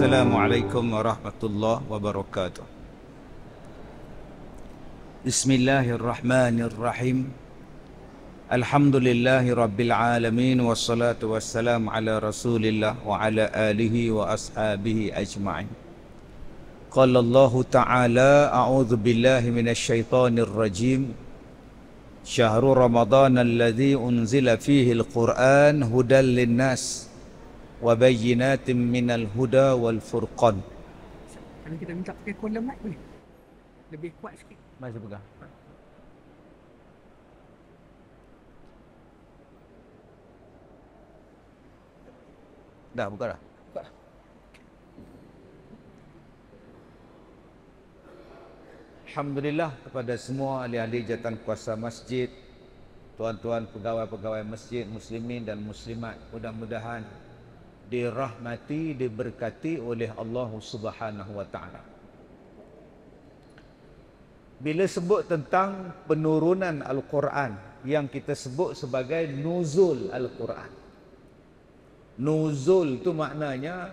السلام عليكم ورحمة الله وبركاته بسم الله الرحمن الرحيم الحمد لله رب العالمين والصلاة والسلام على رسول الله وعلى آله وأصحابه أجمعين قال الله تعالى أعوذ بالله من الشيطان الرجيم شهر رمضان الذي أنزل فيه القرآن هدى للناس وَبَيِّنَاتٍ Huda wal Furqan. Kalau kita minta pakai kolam mic boleh? Lebih kuat sikit. Mic saya pegang. Dah buka dah. Alhamdulillah kepada semua ahli-ahli jatan kuasa masjid, tuan-tuan pegawai-pegawai masjid, muslimin dan muslimat. Mudah-mudahan dirahmati diberkati oleh Allah Subhanahu wa taala. Bila sebut tentang penurunan al-Quran yang kita sebut sebagai nuzul al-Quran. Nuzul tu maknanya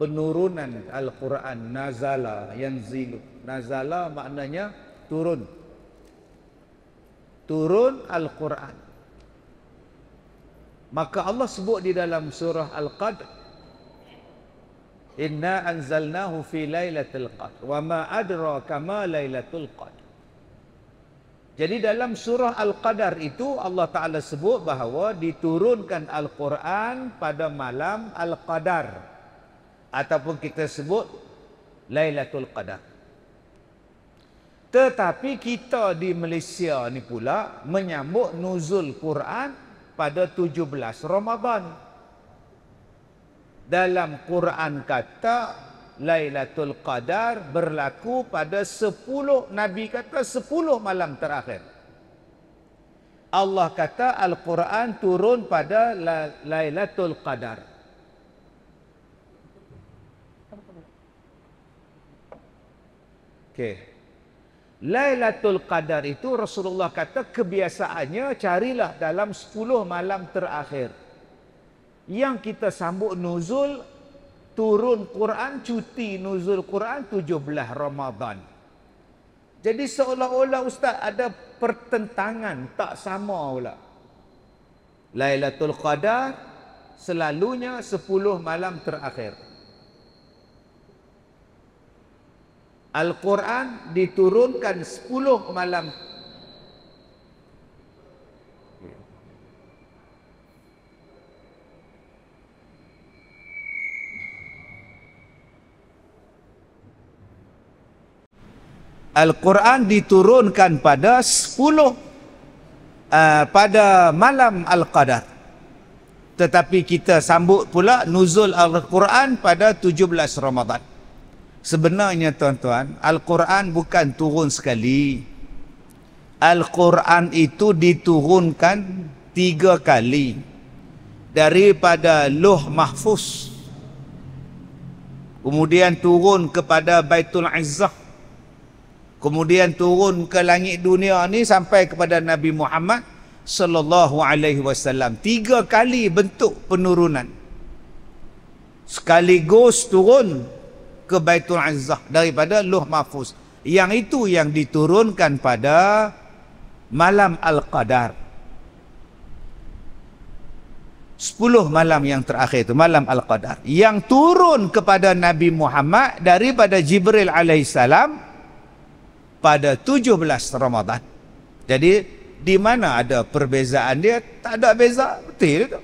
penurunan al-Quran nazala yang zilu. Nazala maknanya turun. Turun al-Quran maka Allah sebut di dalam surah al qadr inna anzalnahu fi lailatul Qadr. wa ma adraka Kama lailatul Qadr. jadi dalam surah al-qadar itu Allah taala sebut bahawa diturunkan al-Quran pada malam al-qadar ataupun kita sebut lailatul qadar tetapi kita di Malaysia ni pula menyambut nuzul Quran pada 17 Ramadan. Dalam Quran kata Lailatul Qadar berlaku pada 10 Nabi kata 10 malam terakhir. Allah kata Al-Quran turun pada Lailatul Qadar. Okay. Lailatul Qadar itu Rasulullah kata kebiasaannya carilah dalam 10 malam terakhir. Yang kita sambut nuzul turun Quran cuti nuzul Quran 17 Ramadan. Jadi seolah-olah ustaz ada pertentangan tak sama pula. Lailatul Qadar selalunya 10 malam terakhir. Al-Quran diturunkan 10 malam. Al-Quran diturunkan pada 10 uh, pada malam Al-Qadar. Tetapi kita sambut pula nuzul Al-Quran pada 17 Ramadan. Sebenarnya tuan-tuan, Al-Quran bukan turun sekali. Al-Quran itu diturunkan tiga kali daripada Luh Mahfuz. Kemudian turun kepada Baitul Izzah. Kemudian turun ke langit dunia ni sampai kepada Nabi Muhammad sallallahu alaihi wasallam. Tiga kali bentuk penurunan. Sekaligus turun ke Baitul Izzah daripada Luh Mahfuz. Yang itu yang diturunkan pada malam Al-Qadar. sepuluh malam yang terakhir itu malam Al-Qadar yang turun kepada Nabi Muhammad daripada Jibril alaihissalam pada 17 Ramadan. Jadi di mana ada perbezaan dia? Tak ada beza, betul itu.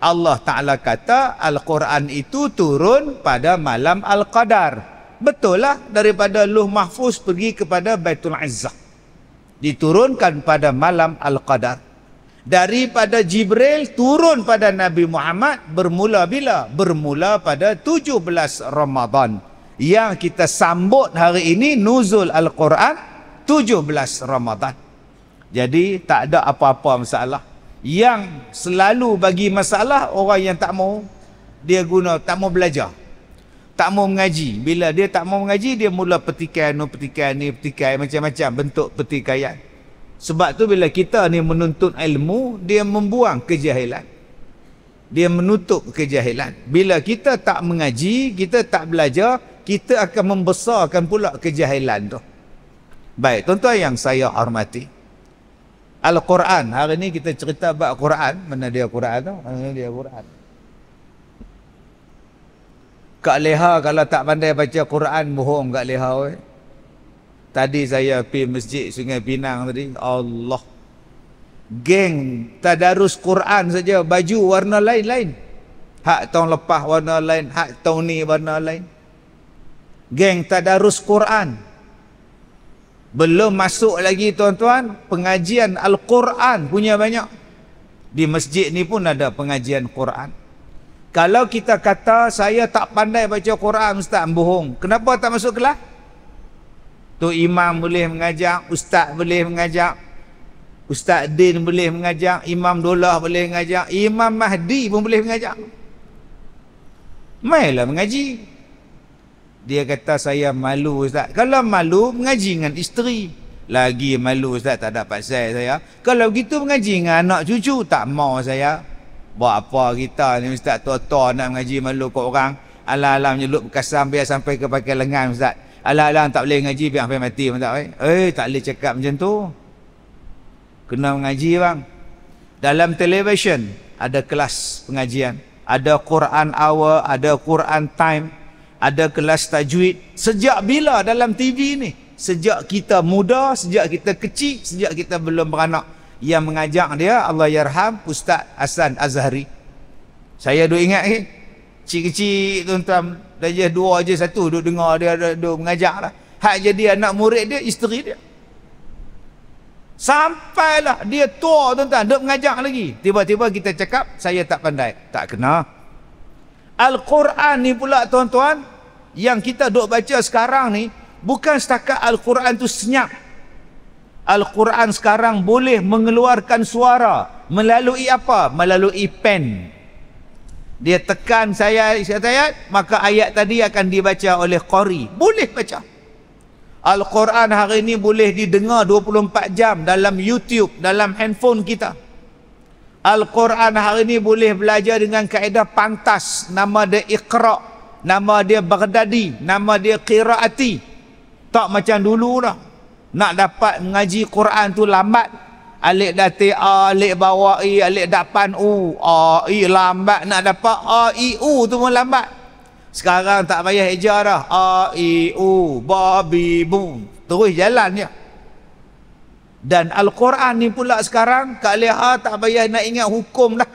Allah Ta'ala kata Al-Quran itu turun pada malam Al-Qadar. Betul lah daripada Luh Mahfuz pergi kepada Baitul Izzah. Diturunkan pada malam Al-Qadar. Daripada Jibril turun pada Nabi Muhammad bermula bila? Bermula pada 17 Ramadhan Yang kita sambut hari ini nuzul Al-Quran 17 Ramadhan. Jadi tak ada apa-apa masalah yang selalu bagi masalah orang yang tak mau dia guna tak mau belajar tak mau mengaji bila dia tak mau mengaji dia mula petikan no oh, petikan ni petikan macam-macam bentuk petikan. sebab tu bila kita ni menuntut ilmu dia membuang kejahilan dia menutup kejahilan bila kita tak mengaji kita tak belajar kita akan membesarkan pula kejahilan tu baik tuan-tuan yang saya hormati Al-Quran. Hari ni kita cerita bab Quran. Mana dia Quran tu? Mana dia Quran? Kak Leha kalau tak pandai baca Quran, mohon Kak Leha. Oi. Tadi saya pergi masjid Sungai Pinang tadi. Allah. Geng, tadarus Quran saja. Baju warna lain-lain. Hak tahun lepas warna lain. Hak tahun ni warna lain. Geng, tadarus Quran. Quran. Belum masuk lagi tuan-tuan, pengajian Al-Quran punya banyak. Di masjid ni pun ada pengajian Quran. Kalau kita kata saya tak pandai baca Quran, ustaz bohong. Kenapa tak masuk kelas? Tu imam boleh mengajak, ustaz boleh mengajak, Ustaz Din boleh mengajak, Imam Dolah boleh mengajak, Imam Mahdi pun boleh mengajak. Mainlah mengaji. Dia kata saya malu ustaz. Kalau malu mengaji dengan isteri. Lagi malu ustaz tak dapat saya saya. Kalau begitu mengaji dengan anak cucu tak mau saya. Buat apa kita ni ustaz tua-tua nak mengaji malu kat orang. Alah-alah menyeluk bekasam biar sampai ke pakai lengan ustaz. Alah-alah tak boleh mengaji biar sampai mati pun tak. Eh? eh tak boleh cakap macam tu. Kena mengaji bang. Dalam televisyen ada kelas pengajian. Ada Quran hour, ada Quran time ada kelas tajwid sejak bila dalam TV ni sejak kita muda sejak kita kecil sejak kita belum beranak yang mengajak dia Allah yarham Ustaz Hasan Azhari saya duk ingat ni eh? kecil-kecil tuan-tuan dah je dua je satu duk dengar dia duk, duk mengajak lah hak jadi anak murid dia isteri dia sampailah dia tua tuan-tuan duk mengajak lagi tiba-tiba kita cakap saya tak pandai tak kena Al-Quran ni pula tuan-tuan yang kita duk baca sekarang ni bukan setakat al-Quran tu senyap. Al-Quran sekarang boleh mengeluarkan suara melalui apa? Melalui pen. Dia tekan saya ayat, ayat maka ayat tadi akan dibaca oleh qari. Boleh baca. Al-Quran hari ini boleh didengar 24 jam dalam YouTube, dalam handphone kita. Al-Quran hari ini boleh belajar dengan kaedah pantas nama dia Iqra' Nama dia Baghdadi, nama dia Qiraati. Tak macam dulu dah. Nak dapat mengaji Quran tu lambat. Alik dati A, alik bawa I, alik dapan U. A, I lambat nak dapat A, I, U tu pun lambat. Sekarang tak payah eja dah. A, I, U, babi, bu. Terus jalan je. Dan Al-Quran ni pula sekarang, Kak Leha tak payah nak ingat hukum dah.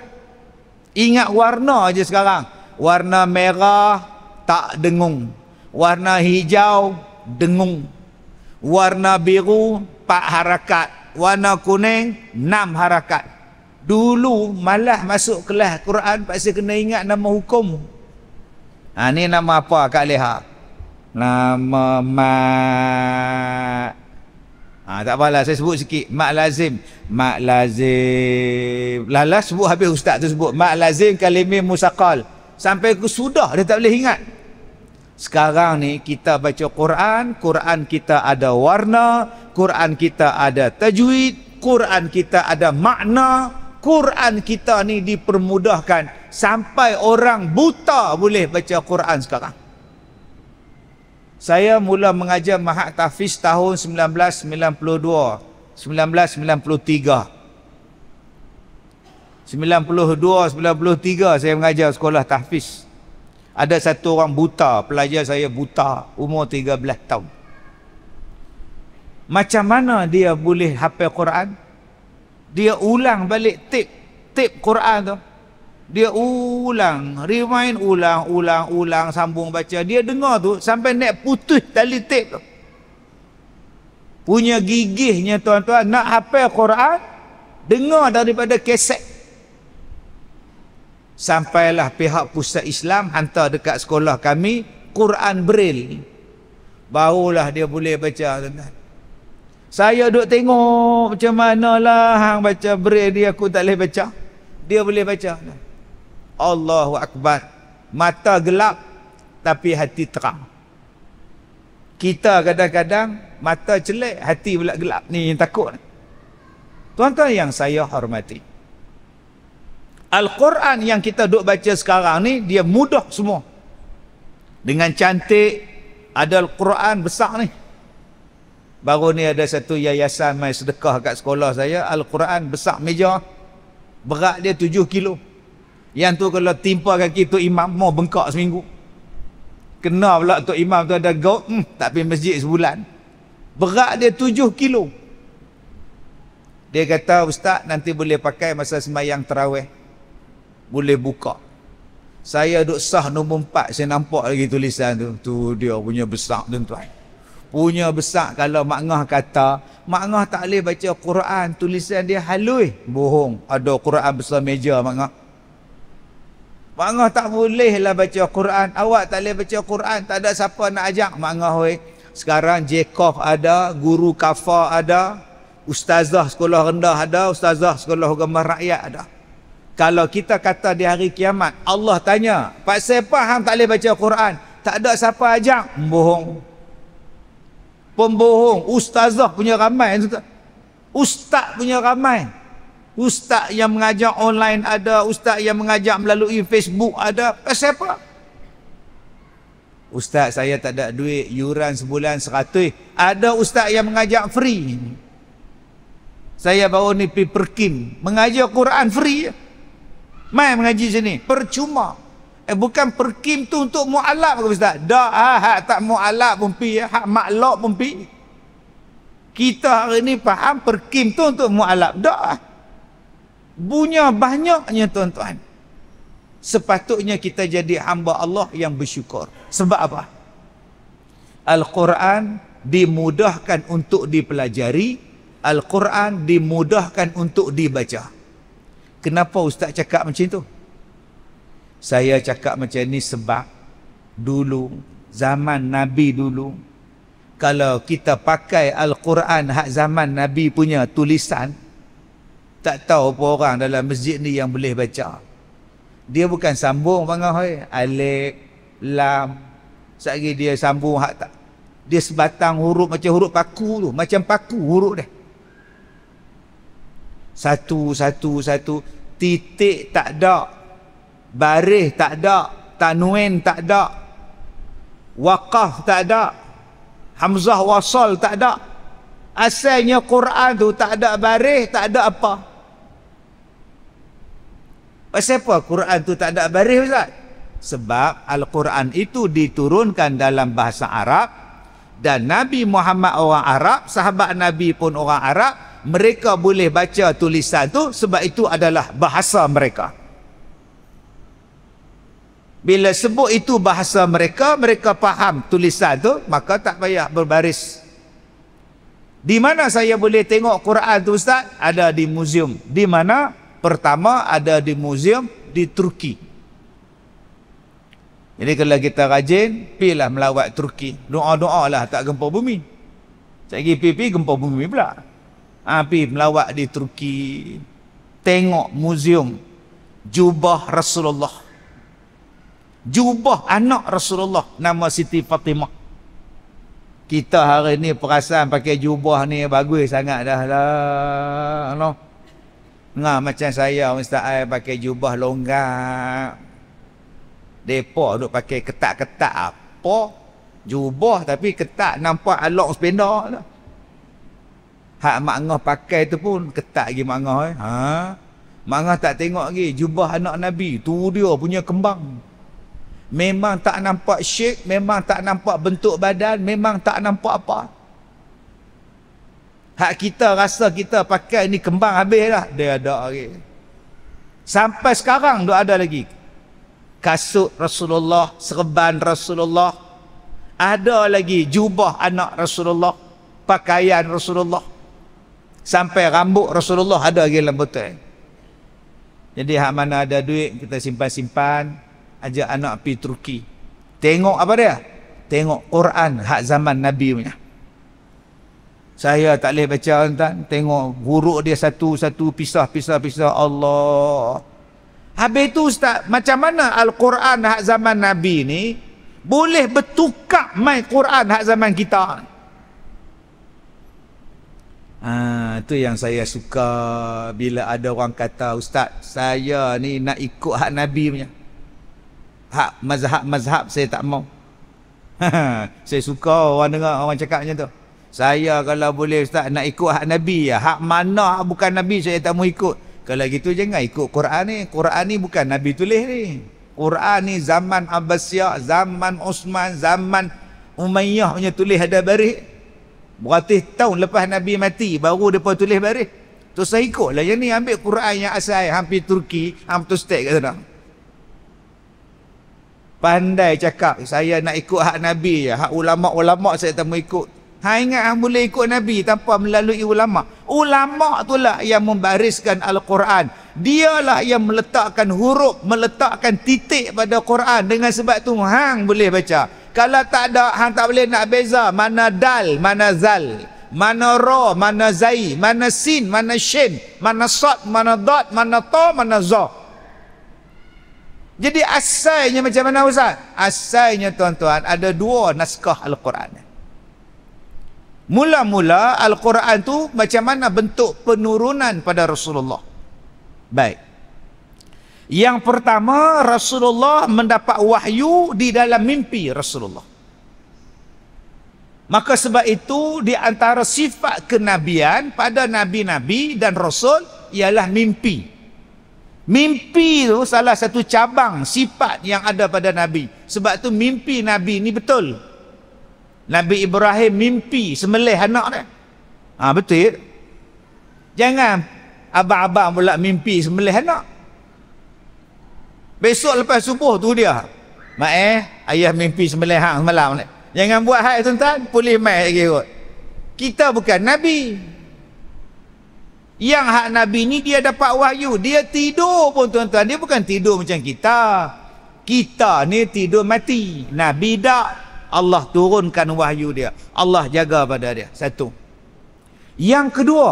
Ingat warna je sekarang. Warna merah, tak dengung warna hijau dengung warna biru pak harakat warna kuning enam harakat dulu malah masuk kelas Quran pasti kena ingat nama hukum ha, ni nama apa Kak Leha nama ma. ha, tak apalah saya sebut sikit Mak Lazim Mak Lazim lala sebut habis ustaz tu sebut Mak Lazim kalimah Musaqal sampai ke sudah dia tak boleh ingat sekarang ni kita baca Quran, Quran kita ada warna, Quran kita ada tajwid, Quran kita ada makna, Quran kita ni dipermudahkan sampai orang buta boleh baca Quran sekarang. Saya mula mengajar Mahat Tafiz tahun 1992, 1993. 92, 93 saya mengajar sekolah Tafiz. Ada satu orang buta, pelajar saya buta, umur 13 tahun. Macam mana dia boleh hafal Quran? Dia ulang balik tip, tip Quran tu. Dia ulang, rewind ulang, ulang, ulang, sambung baca. Dia dengar tu sampai nak putus tali tip tu. Punya gigihnya tuan-tuan nak hafal Quran, dengar daripada keset sampailah pihak pusat Islam hantar dekat sekolah kami Quran Braille barulah dia boleh baca tuan-tuan saya duk tengok macam manalah hang baca Braille dia aku tak boleh baca dia boleh baca Allahu Akbar mata gelap tapi hati terang kita kadang-kadang mata celik hati pula gelap ni takut tuan-tuan yang saya hormati Al-Quran yang kita duk baca sekarang ni dia mudah semua. Dengan cantik ada Al-Quran besar ni. Baru ni ada satu yayasan mai sedekah kat sekolah saya, Al-Quran besar meja. Berat dia 7 kilo. Yang tu kalau timpa kaki tu imam mau bengkak seminggu. Kena pula tu imam tu ada gout, hmm, tak pergi masjid sebulan. Berat dia 7 kilo. Dia kata, "Ustaz, nanti boleh pakai masa semayang tarawih." boleh buka saya duduk sah nombor empat saya nampak lagi tulisan tu tu dia punya besar tuan-tuan punya besar kalau Mak Ngah kata Mak Ngah tak boleh baca Quran tulisan dia halui bohong ada Quran besar meja Mak Ngah Mak Ngah tak boleh lah baca Quran awak tak boleh baca Quran tak ada siapa nak ajak Mak Ngah oi. sekarang Jacob ada guru kafa ada ustazah sekolah rendah ada ustazah sekolah agama rakyat ada kalau kita kata di hari kiamat Allah tanya Pak siapa hang tak boleh baca Quran tak ada siapa ajak bohong pembohong ustazah punya ramai ustaz punya ramai ustaz yang mengajar online ada ustaz yang mengajar melalui Facebook ada Pak siapa Ustaz saya tak ada duit yuran sebulan seratus. Ada ustaz yang mengajar free. Saya baru ni pergi perkim. Mengajar Quran free. Ya? Mai mengaji sini. Percuma. Eh, bukan perkim tu untuk mualaf ke Ustaz? Dah, ha, ha, tak mualaf pun pergi. Ya. Hak maklok pun pergi. Kita hari ni faham perkim tu untuk mu'alab. Dah. Bunya banyaknya tuan-tuan. Sepatutnya kita jadi hamba Allah yang bersyukur. Sebab apa? Al-Quran dimudahkan untuk dipelajari. Al-Quran dimudahkan untuk dibaca kenapa ustaz cakap macam tu? Saya cakap macam ni sebab dulu zaman Nabi dulu kalau kita pakai Al-Quran hak zaman Nabi punya tulisan tak tahu apa orang dalam masjid ni yang boleh baca. Dia bukan sambung bangau hai alif lam satgi dia sambung hak tak. Dia sebatang huruf macam huruf paku tu, macam paku huruf dia. Satu, satu, satu titik tak ada baris tak ada tanwin tak ada waqaf tak ada hamzah wasal tak ada asalnya Quran tu tak ada baris tak ada apa pasal apa Quran tu tak ada baris ustaz sebab al-Quran itu diturunkan dalam bahasa Arab dan Nabi Muhammad orang Arab, sahabat Nabi pun orang Arab, mereka boleh baca tulisan tu sebab itu adalah bahasa mereka. Bila sebut itu bahasa mereka, mereka faham tulisan tu, maka tak payah berbaris. Di mana saya boleh tengok Quran tu Ustaz? Ada di muzium. Di mana? Pertama ada di muzium di Turki, jadi kalau kita rajin, pilah melawat Turki. Doa-doa lah tak gempa bumi. Saya pergi pergi gempa bumi pula. Ha, pergi melawat di Turki. Tengok muzium. Jubah Rasulullah. Jubah anak Rasulullah. Nama Siti Fatimah. Kita hari ni perasaan pakai jubah ni bagus sangat dah lah. No. Nah, macam saya Ustaz Ai pakai jubah longgar. Depa duk pakai ketak ketak apa? Ah, jubah tapi ketak nampak along sepedak lah. Hak mak ngah pakai tu pun ketak lagi mak ngah eh. Ha? Mak ngah tak tengok lagi jubah anak Nabi. Tu dia punya kembang. Memang tak nampak syek, memang tak nampak bentuk badan, memang tak nampak apa. Hak kita rasa kita pakai ni kembang habis lah. Dia ada lagi. Sampai sekarang dia ada lagi kasut Rasulullah, serban Rasulullah. Ada lagi jubah anak Rasulullah, pakaian Rasulullah. Sampai rambut Rasulullah ada lagi dalam botol. Jadi hak mana ada duit kita simpan-simpan, ajak anak pergi Turki. Tengok apa dia? Tengok Quran hak zaman Nabi punya. Saya tak boleh baca tuan-tuan. Tengok huruf dia satu-satu pisah-pisah-pisah. Allah. Habis itu ustaz, macam mana Al-Quran hak zaman Nabi ni boleh bertukar mai Quran hak zaman kita? Ah, ha, itu yang saya suka bila ada orang kata, "Ustaz, saya ni nak ikut hak Nabi punya." Hak mazhab-mazhab saya tak mau. saya suka orang dengar orang cakap macam tu. Saya kalau boleh ustaz nak ikut hak Nabi ya. Hak mana hak bukan Nabi saya tak mau ikut. Kalau gitu jangan ikut Quran ni. Quran ni bukan Nabi tulis ni. Quran ni zaman Abbasiyah, zaman Osman, zaman Umayyah punya tulis ada barik. Berarti tahun lepas Nabi mati baru depa tulis barik. Tu saya ikutlah yang ni ambil Quran yang asal hampir Turki, hampir Stek kat sana. Pandai cakap saya nak ikut hak Nabi je, hak ulama-ulama saya tak mau ikut. Ha ingat ah boleh ikut Nabi tanpa melalui ulama. Ulama itulah yang membariskan Al-Quran. Dialah yang meletakkan huruf, meletakkan titik pada Quran. Dengan sebab tu hang boleh baca. Kalau tak ada, hang tak boleh nak beza. Mana dal, mana zal. Mana ra, mana zai. Mana sin, mana shin. Mana sot, mana dot, mana ta, mana za. Jadi asalnya macam mana Ustaz? Asalnya tuan-tuan ada dua naskah Al-Quran. Mula-mula Al-Quran tu macam mana bentuk penurunan pada Rasulullah. Baik. Yang pertama Rasulullah mendapat wahyu di dalam mimpi Rasulullah. Maka sebab itu di antara sifat kenabian pada nabi-nabi dan rasul ialah mimpi. Mimpi itu salah satu cabang sifat yang ada pada nabi. Sebab tu mimpi nabi ni betul. Nabi Ibrahim mimpi semelih anak dia. Ha, betul. Jangan abang-abang pula mimpi semelih anak. Besok lepas subuh tu dia. Mak eh, ayah mimpi semelih hang semalam ni. Jangan buat hal tuan-tuan, pulih mai lagi kot. Kita bukan nabi. Yang hak nabi ni dia dapat wahyu, dia tidur pun tuan-tuan, dia bukan tidur macam kita. Kita ni tidur mati. Nabi dak Allah turunkan wahyu dia. Allah jaga pada dia. Satu. Yang kedua,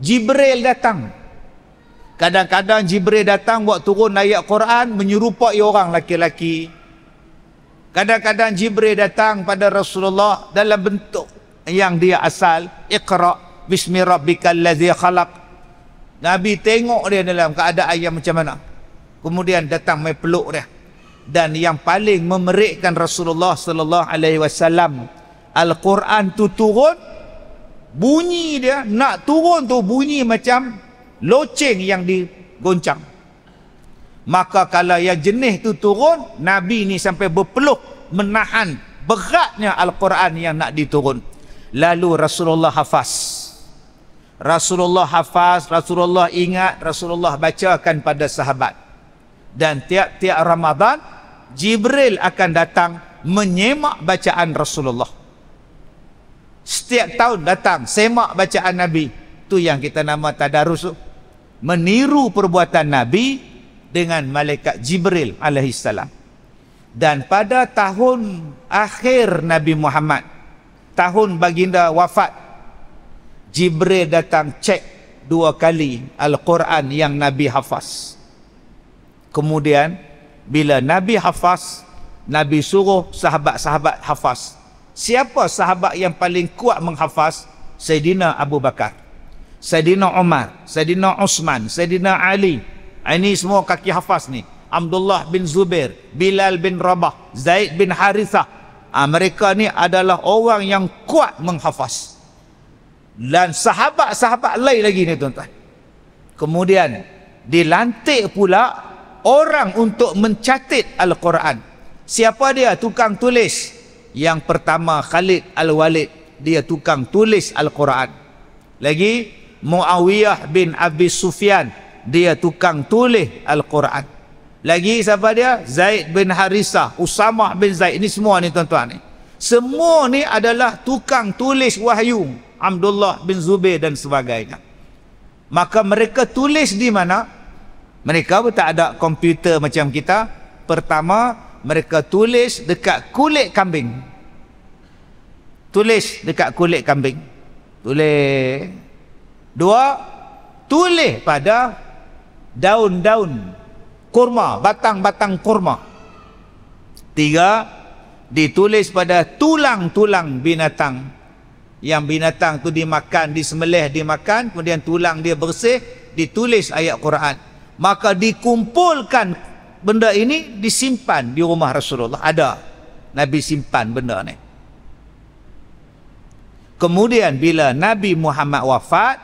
Jibril datang. Kadang-kadang Jibril datang buat turun ayat Quran menyerupai orang laki-laki. Kadang-kadang Jibril datang pada Rasulullah dalam bentuk yang dia asal. Iqra' bismi rabbikal ladzi khalaq. Nabi tengok dia dalam keadaan yang macam mana. Kemudian datang mai peluk dia dan yang paling memerikkan Rasulullah sallallahu alaihi wasallam Al-Quran tu turun bunyi dia nak turun tu bunyi macam loceng yang digoncang maka kalau yang jenis tu turun Nabi ni sampai berpeluh menahan beratnya Al-Quran yang nak diturun lalu Rasulullah hafaz Rasulullah hafaz, Rasulullah ingat, Rasulullah bacakan pada sahabat. Dan tiap-tiap Ramadan, Jibril akan datang menyemak bacaan Rasulullah. Setiap tahun datang semak bacaan Nabi. Tu yang kita nama tadarus Meniru perbuatan Nabi dengan malaikat Jibril alaihi Dan pada tahun akhir Nabi Muhammad, tahun baginda wafat, Jibril datang cek dua kali Al-Quran yang Nabi hafaz. Kemudian bila Nabi Hafaz Nabi suruh sahabat-sahabat Hafaz siapa sahabat yang paling kuat menghafaz Sayyidina Abu Bakar Sayyidina Umar Sayyidina Osman Sayyidina Ali ah, ini semua kaki Hafaz ni Abdullah bin Zubair Bilal bin Rabah Zaid bin Harithah ha, mereka ni adalah orang yang kuat menghafaz dan sahabat-sahabat lain lagi ni tuan-tuan kemudian dilantik pula orang untuk mencatat Al-Quran. Siapa dia? Tukang tulis. Yang pertama Khalid Al-Walid. Dia tukang tulis Al-Quran. Lagi Muawiyah bin Abi Sufyan. Dia tukang tulis Al-Quran. Lagi siapa dia? Zaid bin Harisah. Usamah bin Zaid. Ini semua ni tuan-tuan ni. Semua ni adalah tukang tulis wahyu. Abdullah bin Zubair dan sebagainya. Maka mereka tulis di mana? Mereka pun tak ada komputer macam kita. Pertama, mereka tulis dekat kulit kambing. Tulis dekat kulit kambing. Tulis. Dua, tulis pada daun-daun kurma, batang-batang kurma. Tiga, ditulis pada tulang-tulang binatang. Yang binatang tu dimakan, disemelih, dimakan. Kemudian tulang dia bersih, ditulis ayat Quran maka dikumpulkan benda ini disimpan di rumah Rasulullah ada Nabi simpan benda ni kemudian bila Nabi Muhammad wafat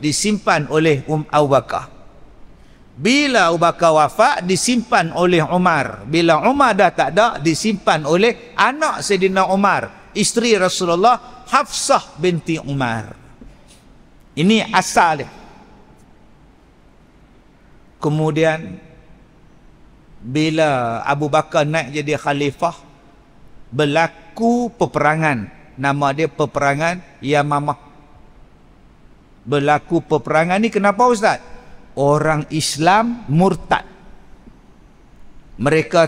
disimpan oleh Um Abu Bakar bila Abu Bakar wafat disimpan oleh Umar bila Umar dah tak ada disimpan oleh anak Sayyidina Umar isteri Rasulullah Hafsah binti Umar ini asal dia Kemudian bila Abu Bakar naik jadi khalifah berlaku peperangan nama dia peperangan Yamamah. Berlaku peperangan ni kenapa ustaz? Orang Islam murtad. Mereka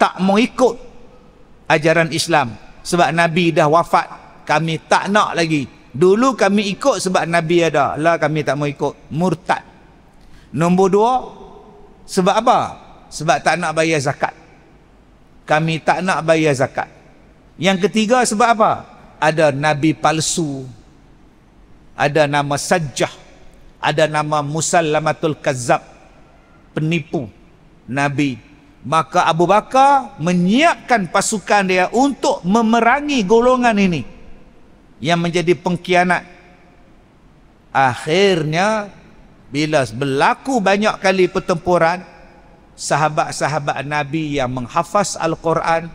tak mau ikut ajaran Islam sebab Nabi dah wafat. Kami tak nak lagi. Dulu kami ikut sebab Nabi ada. Lah kami tak mau ikut. Murtad. Nombor dua, sebab apa? Sebab tak nak bayar zakat. Kami tak nak bayar zakat. Yang ketiga sebab apa? Ada Nabi palsu. Ada nama Sajjah. Ada nama Musallamatul Kazab. Penipu. Nabi. Maka Abu Bakar menyiapkan pasukan dia untuk memerangi golongan ini. Yang menjadi pengkhianat. Akhirnya bila berlaku banyak kali pertempuran sahabat-sahabat Nabi yang menghafaz Al-Quran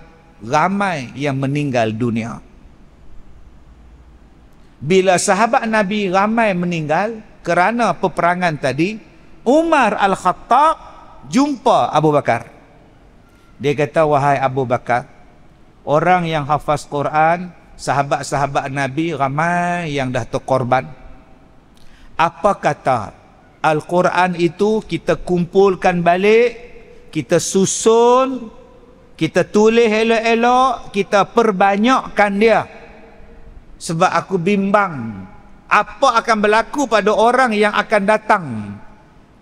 ramai yang meninggal dunia bila sahabat Nabi ramai meninggal kerana peperangan tadi Umar Al-Khattab jumpa Abu Bakar dia kata wahai Abu Bakar orang yang hafaz Quran sahabat-sahabat Nabi ramai yang dah terkorban apa kata Al-Quran itu kita kumpulkan balik, kita susun, kita tulis elok-elok, kita perbanyakkan dia. Sebab aku bimbang apa akan berlaku pada orang yang akan datang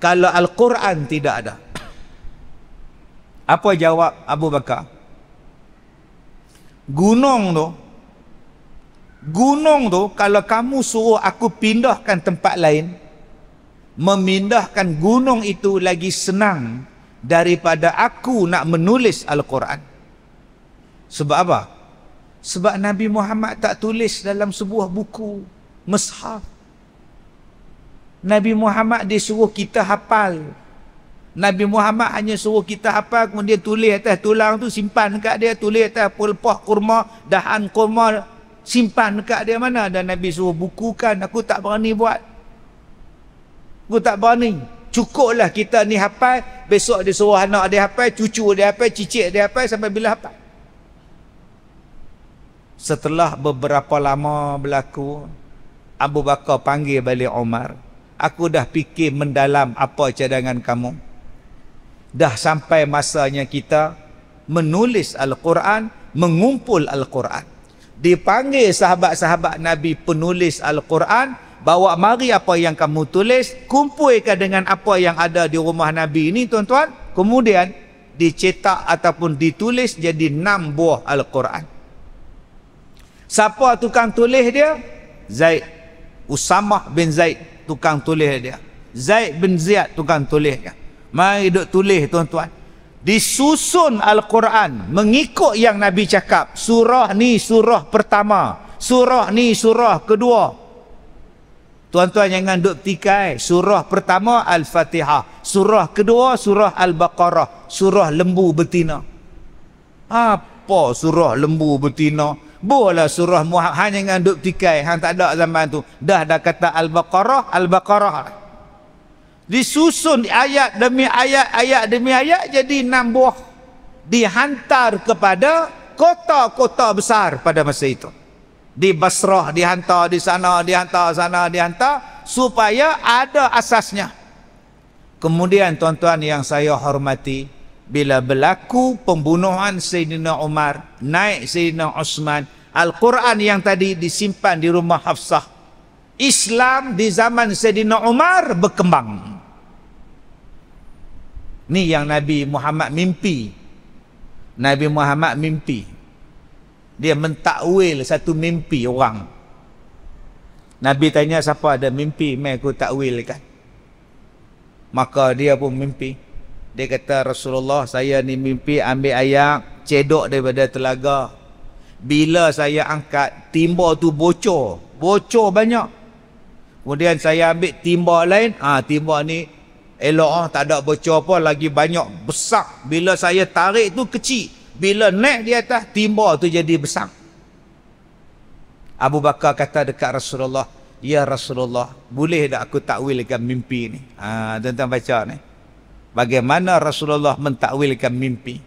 kalau Al-Quran tidak ada. Apa jawab Abu Bakar? Gunung tu Gunung tu kalau kamu suruh aku pindahkan tempat lain, memindahkan gunung itu lagi senang daripada aku nak menulis Al-Quran. Sebab apa? Sebab Nabi Muhammad tak tulis dalam sebuah buku mushaf. Nabi Muhammad dia suruh kita hafal. Nabi Muhammad hanya suruh kita hafal kemudian tulis atas tulang tu simpan dekat dia tulis atas pelepah kurma dahan kurma simpan dekat dia mana dan Nabi suruh bukukan aku tak berani buat Aku tak berani. Cukuplah kita ni hafal, besok dia suruh anak dia hafal, cucu dia hafal, cicit dia hafal sampai bila hafal. Setelah beberapa lama berlaku, Abu Bakar panggil balik Omar. Aku dah fikir mendalam apa cadangan kamu. Dah sampai masanya kita menulis Al-Quran, mengumpul Al-Quran. Dipanggil sahabat-sahabat Nabi penulis Al-Quran, bawa mari apa yang kamu tulis kumpulkan dengan apa yang ada di rumah Nabi ini tuan-tuan kemudian dicetak ataupun ditulis jadi enam buah Al-Quran siapa tukang tulis dia? Zaid Usamah bin Zaid tukang tulis dia Zaid bin Ziyad tukang tulis dia mari duk tulis tuan-tuan disusun Al-Quran mengikut yang Nabi cakap surah ni surah pertama surah ni surah kedua Tuan-tuan jangan duk tikai. Surah pertama Al-Fatihah. Surah kedua Surah Al-Baqarah. Surah lembu betina. Apa surah lembu betina? Bola surah Muhammad. Hanya jangan duk tikai. Hang tak ada zaman tu. Dah dah kata Al-Baqarah, Al-Baqarah. Disusun ayat demi ayat, ayat demi ayat jadi enam buah. Dihantar kepada kota-kota besar pada masa itu di Basrah dihantar di sana dihantar sana dihantar supaya ada asasnya kemudian tuan-tuan yang saya hormati bila berlaku pembunuhan Sayyidina Umar naik Sayyidina Osman Al-Quran yang tadi disimpan di rumah Hafsah Islam di zaman Sayyidina Umar berkembang ni yang Nabi Muhammad mimpi Nabi Muhammad mimpi dia mentakwil satu mimpi orang Nabi tanya siapa ada mimpi mai aku takwil kan maka dia pun mimpi dia kata Rasulullah saya ni mimpi ambil ayak cedok daripada telaga bila saya angkat timba tu bocor bocor banyak kemudian saya ambil timba lain ah ha, timba ni elok ah tak ada bocor apa lagi banyak besar bila saya tarik tu kecil bila naik di atas, timba tu jadi besar. Abu Bakar kata dekat Rasulullah, Ya Rasulullah, boleh tak aku takwilkan mimpi ni? Ha, tuan-tuan baca ni. Bagaimana Rasulullah mentakwilkan mimpi?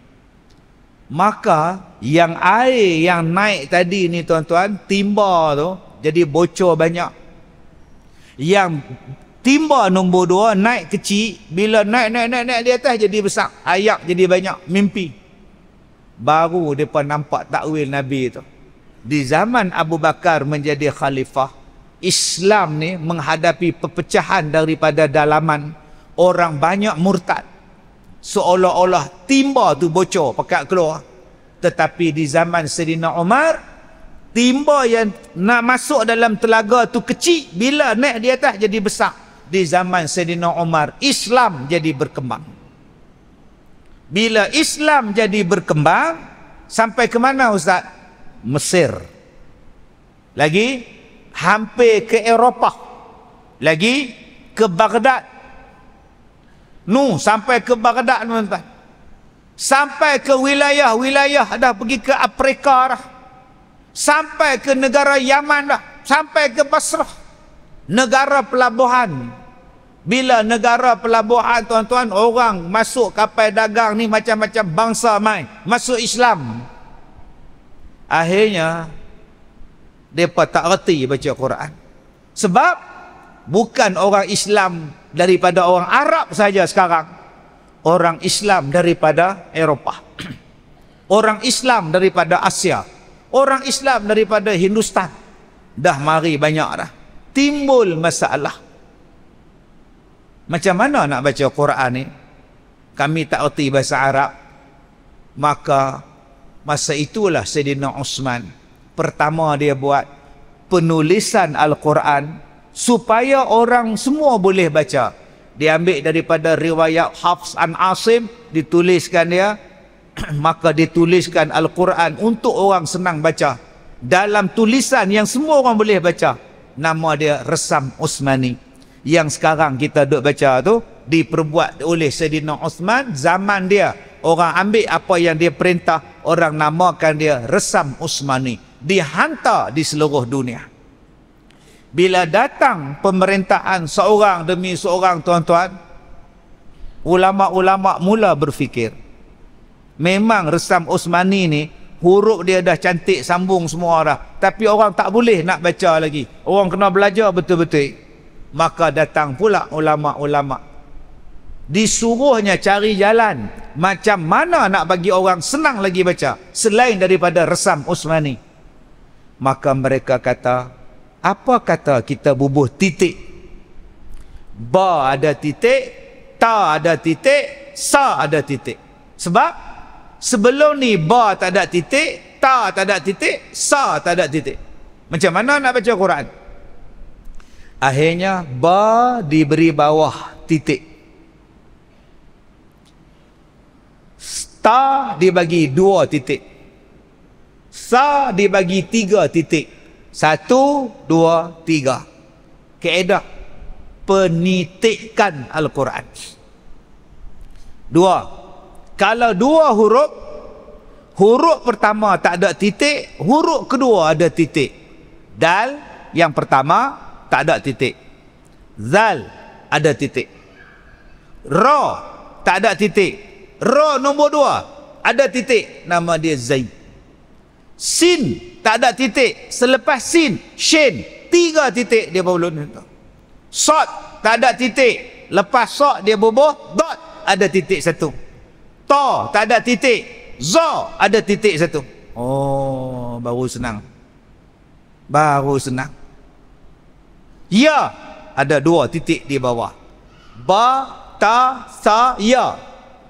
Maka yang air yang naik tadi ni tuan-tuan, timba tu jadi bocor banyak. Yang timba nombor dua naik kecil, bila naik, naik, naik, naik di atas jadi besar. ayak jadi banyak, Mimpi baru depa nampak takwil nabi itu di zaman Abu Bakar menjadi khalifah Islam ni menghadapi pepecahan daripada dalaman orang banyak murtad seolah-olah timba tu bocor pekat keluar tetapi di zaman Serina Umar timba yang nak masuk dalam telaga tu kecil bila naik di atas jadi besar di zaman Serina Umar Islam jadi berkembang bila Islam jadi berkembang sampai ke mana ustaz Mesir lagi hampir ke Eropah lagi ke Baghdad nu sampai ke Baghdad tuan sampai ke wilayah-wilayah dah pergi ke Afrika dah sampai ke negara Yaman dah sampai ke Basrah negara pelabuhan bila negara pelabuhan tuan-tuan orang masuk kapal dagang ni macam-macam bangsa mai masuk Islam. Akhirnya depa tak reti baca Quran. Sebab bukan orang Islam daripada orang Arab saja sekarang. Orang Islam daripada Eropah. Orang Islam daripada Asia. Orang Islam daripada Hindustan. Dah mari banyak dah. Timbul masalah. Macam mana nak baca Quran ni? Kami tak erti bahasa Arab. Maka masa itulah Sayyidina Uthman pertama dia buat penulisan Al-Quran supaya orang semua boleh baca. Diambil daripada riwayat Hafs an Asim dituliskan dia maka dituliskan Al-Quran untuk orang senang baca dalam tulisan yang semua orang boleh baca nama dia Resam Usmani yang sekarang kita duk baca tu diperbuat oleh Sayyidina Uthman zaman dia orang ambil apa yang dia perintah orang namakan dia Resam Usmani dihantar di seluruh dunia bila datang pemerintahan seorang demi seorang tuan-tuan ulama-ulama mula berfikir memang Resam Usmani ni huruf dia dah cantik sambung semua dah tapi orang tak boleh nak baca lagi orang kena belajar betul-betul maka datang pula ulama-ulama disuruhnya cari jalan macam mana nak bagi orang senang lagi baca selain daripada resam Usmani maka mereka kata apa kata kita bubuh titik ba ada titik ta ada titik sa ada titik sebab sebelum ni ba tak ada titik ta tak ada titik sa tak ada titik macam mana nak baca Quran Akhirnya ba diberi bawah titik. ta dibagi dua titik. Sa dibagi tiga titik. Satu, dua, tiga. Keedah. penitikan Al-Quran. Dua. Kalau dua huruf. Huruf pertama tak ada titik. Huruf kedua ada titik. Dal yang pertama tak ada titik. Zal ada titik. Ra tak ada titik. Ra nombor dua ada titik. Nama dia Zaid. Sin tak ada titik. Selepas sin, shin. Tiga titik dia baru tu. Sot tak ada titik. Lepas sot dia boboh. Dot ada titik satu. To tak ada titik. Zo ada titik satu. Oh baru senang. Baru senang. Ya ada dua titik di bawah. Ba, ta, sa, ya.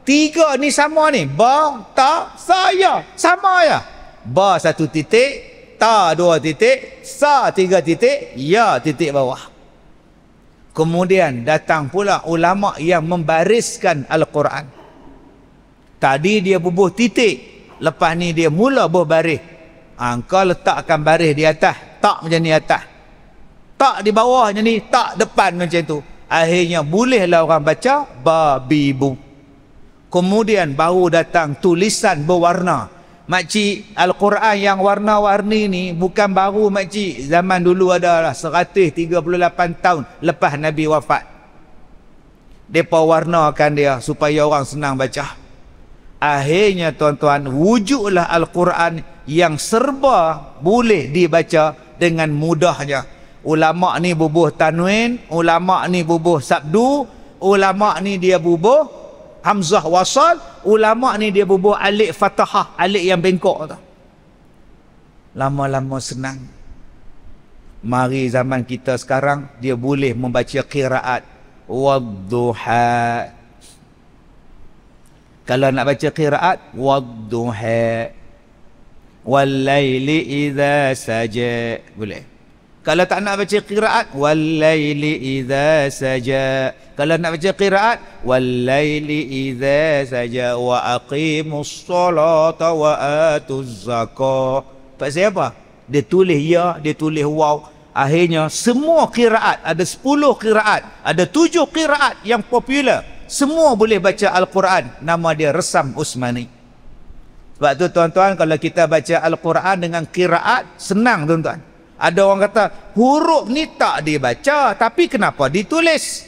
Tiga ni sama ni. Ba, ta, sa, ya. Sama ya. Ba satu titik, ta dua titik, sa tiga titik, ya titik bawah. Kemudian datang pula ulama yang membariskan Al-Quran. Tadi dia bubuh titik. Lepas ni dia mula bubuh baris. Ha, kau letakkan baris di atas. Tak macam ni atas tak di bawahnya ni tak depan macam tu akhirnya bolehlah orang baca babi bu kemudian baru datang tulisan berwarna makcik Al-Quran yang warna-warni ni bukan baru makcik zaman dulu adalah 138 tahun lepas Nabi wafat mereka warnakan dia supaya orang senang baca akhirnya tuan-tuan wujudlah Al-Quran yang serba boleh dibaca dengan mudahnya ulama ni bubuh tanwin ulama ni bubuh sabdu ulama ni dia bubuh hamzah wasal ulama ni dia bubuh alif fathah alif yang bengkok tu lama-lama senang mari zaman kita sekarang dia boleh membaca qiraat wadhuha. kalau nak baca qiraat wadhuha, wal laili idza saja boleh kalau tak nak baca qiraat walaili idza saja. Kalau nak baca qiraat walaili idza saja wa aqimus solata wa atuz zakah. Pak siapa? Dia tulis ya, dia tulis waw. Akhirnya semua qiraat ada 10 qiraat, ada 7 qiraat yang popular. Semua boleh baca al-Quran. Nama dia Resam Usmani. Sebab tuan-tuan kalau kita baca al-Quran dengan qiraat senang tuan-tuan. Ada orang kata huruf ni tak dibaca tapi kenapa ditulis?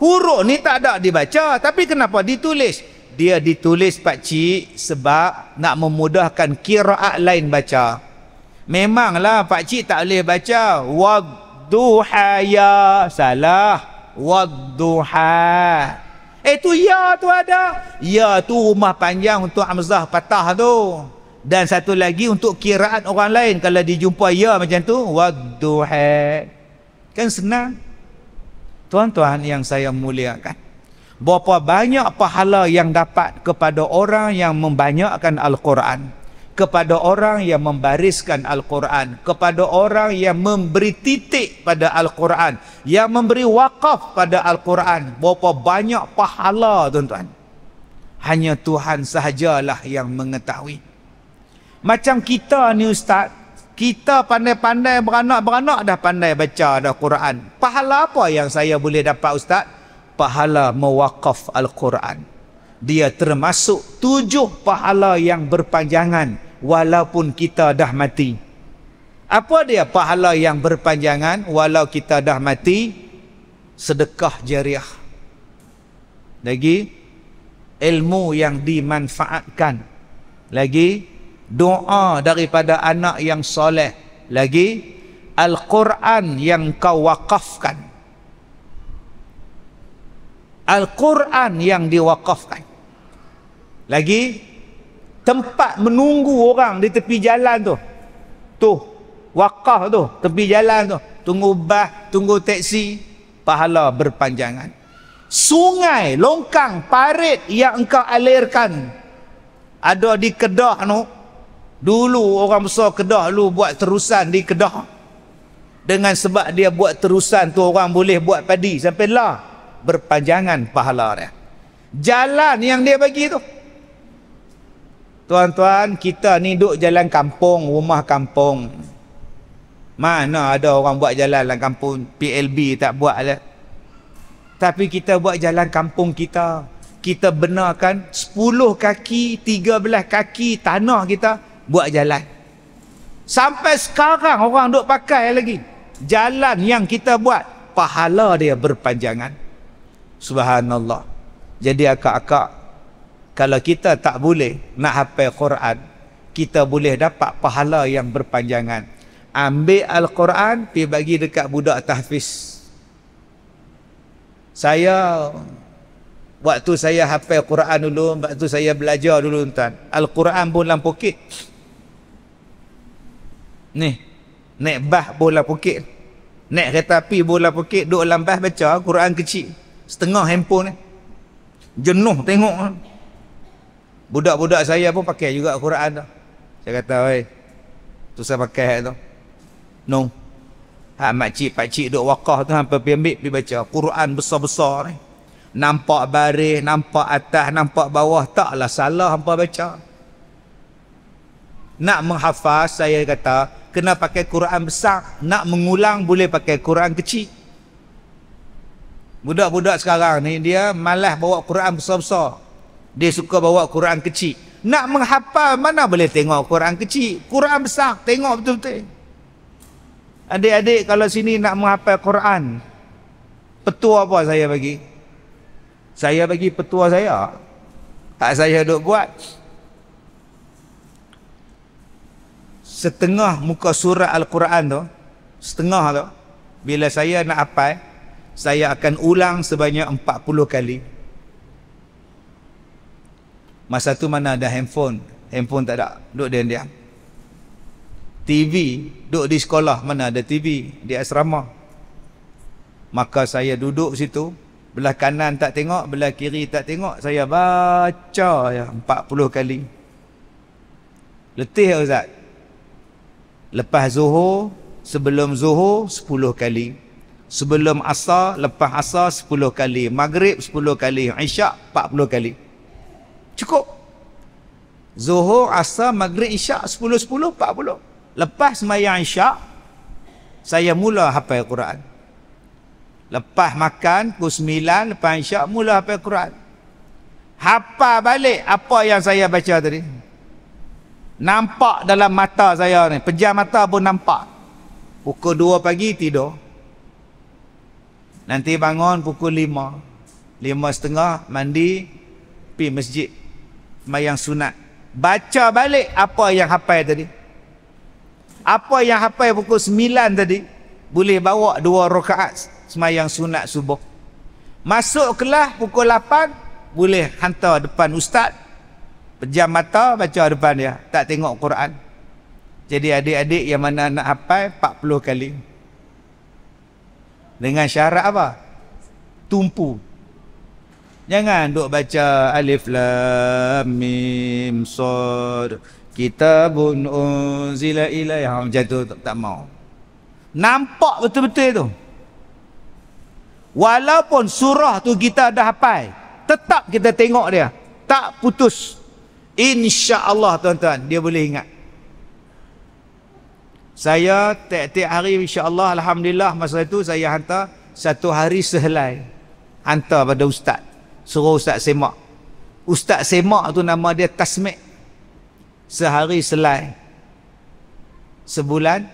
Huruf ni tak ada dibaca tapi kenapa ditulis? Dia ditulis pak cik sebab nak memudahkan kiraat lain baca. Memanglah pak cik tak boleh baca haya salah wadduha. Eh tu ya tu ada. Ya tu rumah panjang untuk Hamzah patah tu dan satu lagi untuk kiraan orang lain kalau dijumpa ya macam tu wadduha kan senang tuan-tuan yang saya muliakan berapa banyak pahala yang dapat kepada orang yang membanyakkan al-Quran kepada orang yang membariskan al-Quran kepada orang yang memberi titik pada al-Quran yang memberi wakaf pada al-Quran berapa banyak pahala tuan-tuan hanya Tuhan sahajalah yang mengetahui macam kita ni ustaz, kita pandai-pandai beranak-beranak dah pandai baca dah Quran. Pahala apa yang saya boleh dapat ustaz? Pahala mewakaf Al-Quran. Dia termasuk tujuh pahala yang berpanjangan walaupun kita dah mati. Apa dia pahala yang berpanjangan walau kita dah mati? Sedekah jariah. Lagi, ilmu yang dimanfaatkan. Lagi, lagi, doa daripada anak yang soleh lagi Al-Quran yang kau wakafkan Al-Quran yang diwakafkan lagi tempat menunggu orang di tepi jalan tu tu wakaf tu tepi jalan tu tunggu bah tunggu teksi pahala berpanjangan sungai longkang parit yang engkau alirkan ada di kedah tu Dulu orang besar Kedah lu buat terusan di Kedah. Dengan sebab dia buat terusan tu orang boleh buat padi sampai lah berpanjangan pahala dia. Jalan yang dia bagi tu. Tuan-tuan, kita ni duk jalan kampung, rumah kampung. Mana ada orang buat jalan dalam kampung, PLB tak buat lah. Tapi kita buat jalan kampung kita. Kita benarkan 10 kaki, 13 kaki tanah kita buat jalan sampai sekarang orang duk pakai lagi jalan yang kita buat pahala dia berpanjangan subhanallah jadi akak-akak kalau kita tak boleh nak hafal Quran kita boleh dapat pahala yang berpanjangan ambil Al-Quran pi bagi dekat budak tahfiz saya waktu saya hafal Quran dulu waktu saya belajar dulu tuan Al-Quran pun dalam poket Ni. Naik bah bola pokit. Naik kereta api bola pokit. Duduk dalam bah baca Quran kecil. Setengah handphone ni. Jenuh tengok. Budak-budak saya pun pakai juga Quran tu. Saya kata, oi. Tu saya pakai tu. No. Ha, makcik, pakcik duduk wakah tu. Hampir pergi ambil, pergi baca. Quran besar-besar ni. Nampak baris, nampak atas, nampak bawah. Taklah salah hampir baca. Nak menghafaz, saya kata, kena pakai Quran besar nak mengulang boleh pakai Quran kecil budak-budak sekarang ni dia malas bawa Quran besar-besar dia suka bawa Quran kecil nak menghafal mana boleh tengok Quran kecil Quran besar tengok betul-betul adik-adik kalau sini nak menghafal Quran petua apa saya bagi saya bagi petua saya tak saya duk buat setengah muka surat Al-Quran tu setengah tu bila saya nak apai saya akan ulang sebanyak 40 kali masa tu mana ada handphone handphone tak ada duduk diam dia TV duduk di sekolah mana ada TV di asrama maka saya duduk situ belah kanan tak tengok belah kiri tak tengok saya baca ya 40 kali letih ustaz Lepas zuhur, sebelum zuhur sepuluh kali. Sebelum asar, lepas asar sepuluh kali. Maghrib sepuluh kali, isyak puluh kali. Cukup. Zuhur, asar, maghrib, isyak sepuluh empat puluh, Lepas sembahyang isyak saya mula hafal Quran. Lepas makan pukul 9 lepas isyak mula hafal Quran. Hafal balik apa yang saya baca tadi. Nampak dalam mata saya ni. Pejam mata pun nampak. Pukul 2 pagi tidur. Nanti bangun pukul 5. 5.30 mandi. pi masjid. Mayang sunat. Baca balik apa yang hapai tadi. Apa yang hapai pukul 9 tadi. Boleh bawa dua rokaat semayang sunat subuh. Masuk kelah pukul 8. Boleh hantar depan ustaz. Pejam mata baca depan dia. Tak tengok Quran. Jadi adik-adik yang mana nak hafal 40 kali. Dengan syarat apa? Tumpu. Jangan duk baca alif lam mim sod. Kitabun unzila ilai. Ha, macam tu tak, tak mau. Nampak betul-betul tu. Walaupun surah tu kita dah hafal. Tetap kita tengok dia. Tak putus. InsyaAllah tuan-tuan Dia boleh ingat Saya tiap-tiap hari InsyaAllah Alhamdulillah Masa itu saya hantar Satu hari sehelai Hantar pada ustaz Suruh ustaz semak Ustaz semak tu nama dia tasmik Sehari selai Sebulan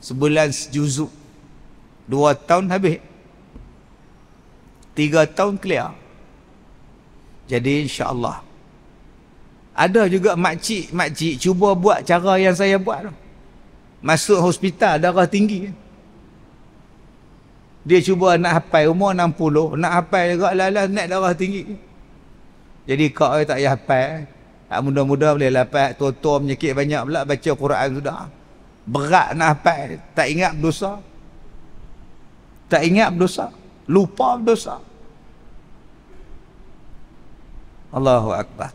Sebulan sejuzuk Dua tahun habis Tiga tahun clear Jadi insyaAllah Allah ada juga makcik makcik cuba buat cara yang saya buat tu. Masuk hospital darah tinggi. Dia cuba nak hafal umur 60, nak hafal juga lala naik darah tinggi. Jadi kak saya tak payah hafal. Tak mudah-mudah boleh lapat lah toto menyakit banyak pula baca Quran sudah. Berat nak hafal, tak ingat berdosa. Tak ingat berdosa, lupa berdosa. Allahu akbar.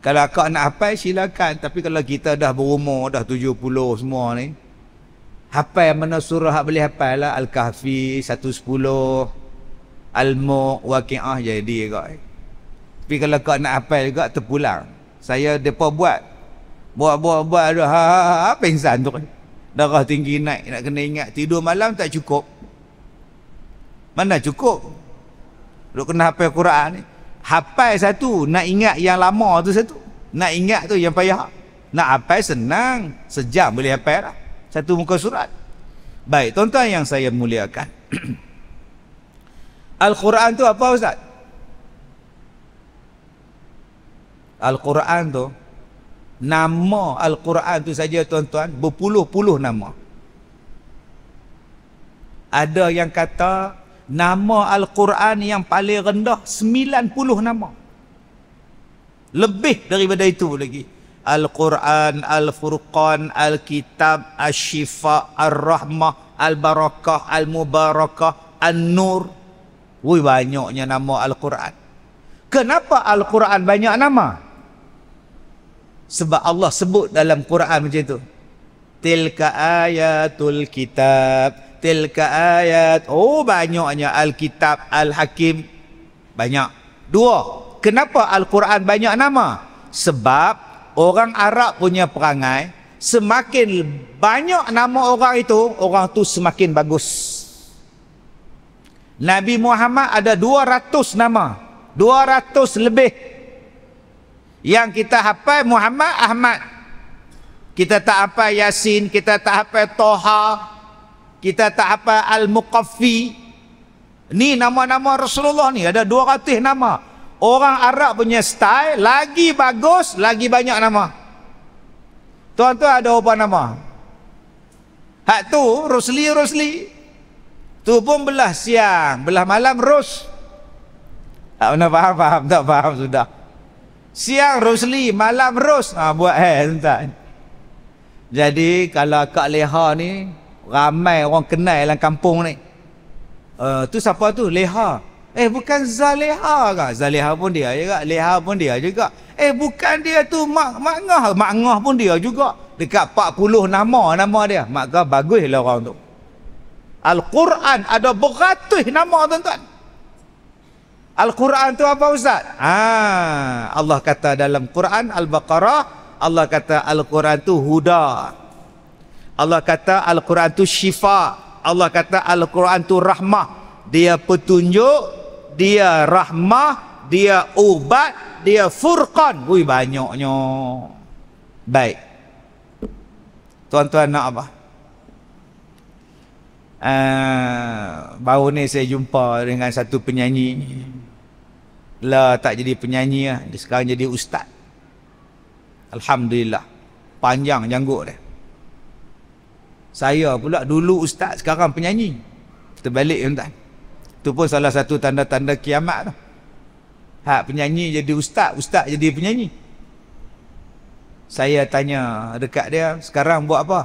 Kalau akak nak hafal silakan tapi kalau kita dah berumur dah tujuh puluh semua ni hafal mana surah hak boleh hafal lah Al-Kahfi sepuluh, Al-Mu' Waqiah jadi kak. Tapi kalau kak nak hafal juga terpulang. Saya depa buat buat buat buat ha ha ha, ha pengsan tu. Kan. Darah tinggi naik nak kena ingat tidur malam tak cukup. Mana cukup? Duk kena hafal Quran ni. Hafal satu, nak ingat yang lama tu satu. Nak ingat tu yang payah. Nak hafal senang, sejam boleh hafal lah. Satu muka surat. Baik, tuan-tuan yang saya muliakan. Al-Quran tu apa Ustaz? Al-Quran tu, nama Al-Quran tu saja tuan-tuan, berpuluh-puluh nama. Ada yang kata nama Al-Quran yang paling rendah 90 nama lebih daripada itu lagi Al-Quran, Al-Furqan, Al-Kitab, Al-Shifa, Al-Rahmah, Al-Barakah, Al-Mubarakah, Al nur Wih banyaknya nama Al-Quran Kenapa Al-Quran banyak nama? Sebab Allah sebut dalam Quran macam itu Tilka ayatul kitab tilka ayat oh banyaknya alkitab alhakim banyak dua kenapa alquran banyak nama sebab orang arab punya perangai semakin banyak nama orang itu orang tu semakin bagus Nabi Muhammad ada 200 nama 200 lebih yang kita hafal Muhammad Ahmad kita tak hafal Yasin kita tak hafal Toha kita tak apa al-muqaffi ni nama-nama Rasulullah ni ada dua 200 nama orang Arab punya style lagi bagus lagi banyak nama tuan-tuan ada apa nama hak tu Rusli Rusli tu pun belah siang belah malam Rus tak pernah faham faham tak faham sudah siang Rusli malam Rus ha, buat hand tuan jadi kalau Kak Leha ni ramai orang kenal dalam kampung ni. Uh, tu siapa tu? Leha. Eh bukan Zaleha ke? Zaleha pun dia juga. Leha pun dia juga. Eh bukan dia tu Mak, Mak Ngah. Mak Ngah pun dia juga. Dekat 40 nama nama dia. mak Maka bagus lah orang tu. Al-Quran ada beratus nama tuan-tuan. Al-Quran tu apa Ustaz? Ah, Allah kata dalam Quran Al-Baqarah. Allah kata Al-Quran tu Hudah. Allah kata Al-Quran tu syifa. Allah kata Al-Quran tu rahmah. Dia petunjuk, dia rahmah, dia ubat, dia furqan. Wui banyaknya. Baik. Tuan-tuan nak apa? Uh, baru ni saya jumpa dengan satu penyanyi. Lah tak jadi penyanyi lah. sekarang jadi ustaz. Alhamdulillah. Panjang janggut dia saya pula dulu ustaz sekarang penyanyi terbalik tuan-tuan tu pun salah satu tanda-tanda kiamat tu hak penyanyi jadi ustaz ustaz jadi penyanyi saya tanya dekat dia sekarang buat apa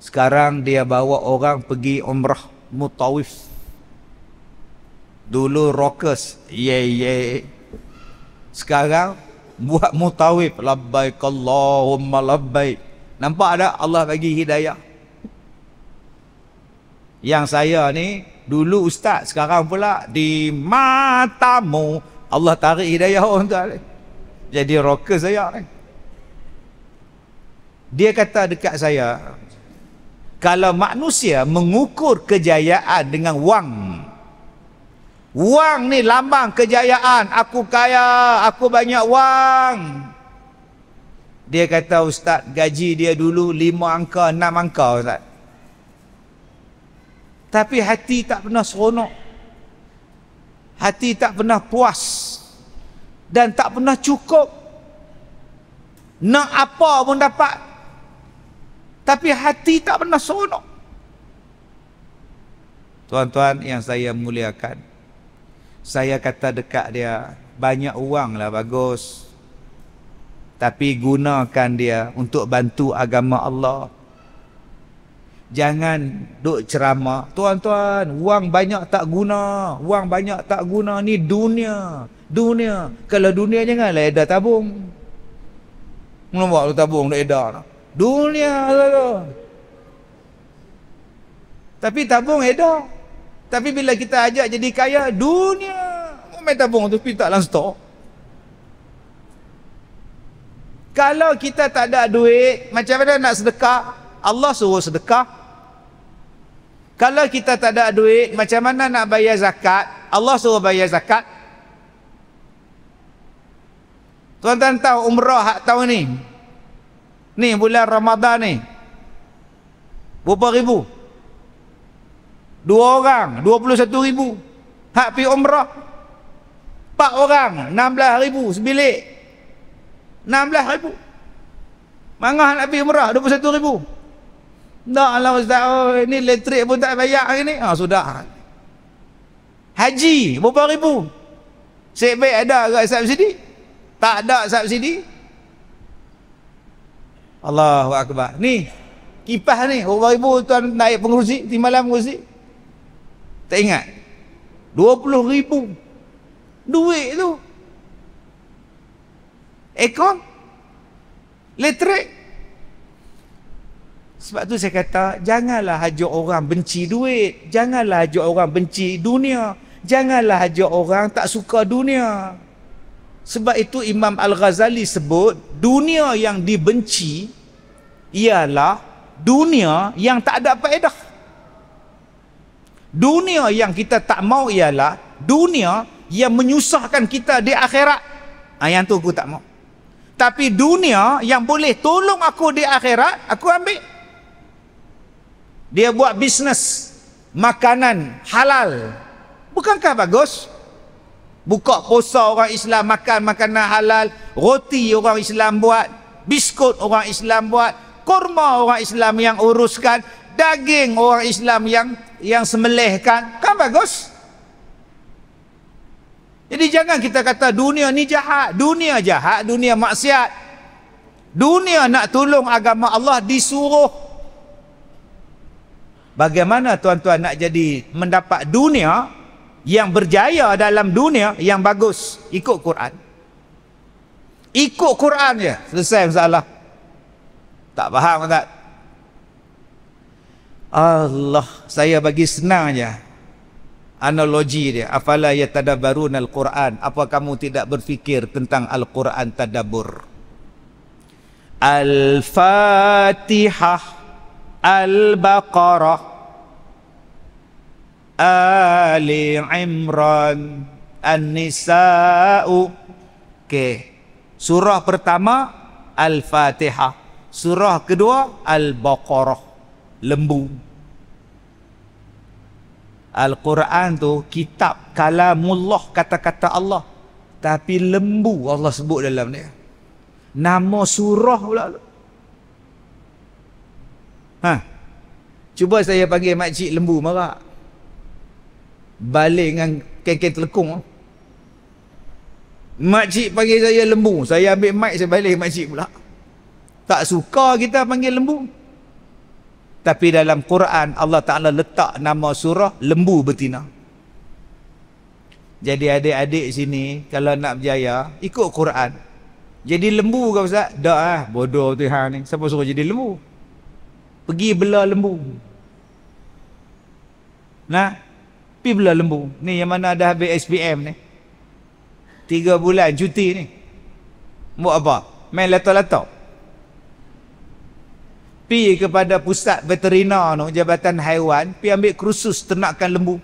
sekarang dia bawa orang pergi umrah mutawif dulu rockers ye ye sekarang buat mutawif labbaik allahumma labbaik nampak ada Allah bagi hidayah yang saya ni dulu ustaz sekarang pula di matamu Allah tarik hidayah orang tuan jadi rocker saya ni dia kata dekat saya kalau manusia mengukur kejayaan dengan wang wang ni lambang kejayaan aku kaya aku banyak wang dia kata ustaz gaji dia dulu lima angka enam angka ustaz tapi hati tak pernah seronok. Hati tak pernah puas. Dan tak pernah cukup. Nak apa pun dapat. Tapi hati tak pernah seronok. Tuan-tuan yang saya muliakan. Saya kata dekat dia, banyak uang lah bagus. Tapi gunakan dia untuk bantu agama Allah. Jangan duk ceramah. Tuan-tuan, wang banyak tak guna. Wang banyak tak guna. Ni dunia. Dunia. Kalau dunia janganlah edar tabung. Nampak tu tabung duk edar. Dunia. Lah tapi tabung edar. Tapi bila kita ajak jadi kaya, dunia. Main tabung tu, pergi tak dalam stok. Kalau kita tak ada duit, macam mana nak sedekah? Allah suruh sedekah. Kalau kita tak ada duit, macam mana nak bayar zakat? Allah suruh bayar zakat. Tuan-tuan tahu umrah hak tahun ni? Ni bulan Ramadan ni. Berapa ribu? Dua orang, dua puluh satu ribu. Hak pergi umrah. Empat orang, enam belas ribu, sebilik. Enam belas ribu. Mangah nak pergi umrah, dua puluh satu Ribu. Tak lah ustaz, oh, ini elektrik pun tak bayar ni. Ah, sudah. Haji, berapa ribu? Sebek ada ke subsidi? Tak ada subsidi? Allahu Akbar. Ni, kipas ni, berapa ribu tuan naik pengurusi, timbalan pengurusi? Tak ingat? 20 ribu. Duit tu. Ekon? Elektrik? Elektrik? Sebab tu saya kata, janganlah ajak orang benci duit. Janganlah ajak orang benci dunia. Janganlah ajak orang tak suka dunia. Sebab itu Imam Al-Ghazali sebut, dunia yang dibenci ialah dunia yang tak ada faedah. Dunia yang kita tak mau ialah dunia yang menyusahkan kita di akhirat. Ah yang tu aku tak mau. Tapi dunia yang boleh tolong aku di akhirat, aku ambil dia buat bisnes makanan halal bukankah bagus buka posa orang Islam makan makanan halal roti orang Islam buat biskut orang Islam buat kurma orang Islam yang uruskan daging orang Islam yang yang semelehkan kan bagus jadi jangan kita kata dunia ni jahat dunia jahat dunia maksiat dunia nak tolong agama Allah disuruh bagaimana tuan-tuan nak jadi mendapat dunia yang berjaya dalam dunia yang bagus ikut Quran ikut Quran je selesai masalah tak faham tak Allah saya bagi senang je analogi dia afala yatadabbarun alquran apa kamu tidak berfikir tentang alquran tadabbur al-fatihah Al-Baqarah Ali Imran An-Nisa'u Okey Surah pertama Al-Fatihah Surah kedua Al-Baqarah Lembu Al-Quran tu kitab kalamullah kata-kata Allah tapi lembu Allah sebut dalam ni. Nama surah pula. Ha. Cuba saya panggil makcik lembu marak. Balik dengan kain keng telekung. Makcik panggil saya lembu. Saya ambil mic, saya balik makcik pula. Tak suka kita panggil lembu. Tapi dalam Quran, Allah Ta'ala letak nama surah lembu betina. Jadi adik-adik sini, kalau nak berjaya, ikut Quran. Jadi lembu ke Ustaz? Tak lah, bodoh Tuhan ni. Siapa suruh jadi lembu? pergi belah lembu nah pergi belah lembu ni yang mana dah habis SPM ni tiga bulan cuti ni buat apa main latar-latar pi kepada pusat veterina tu jabatan haiwan pi ambil kursus ternakan lembu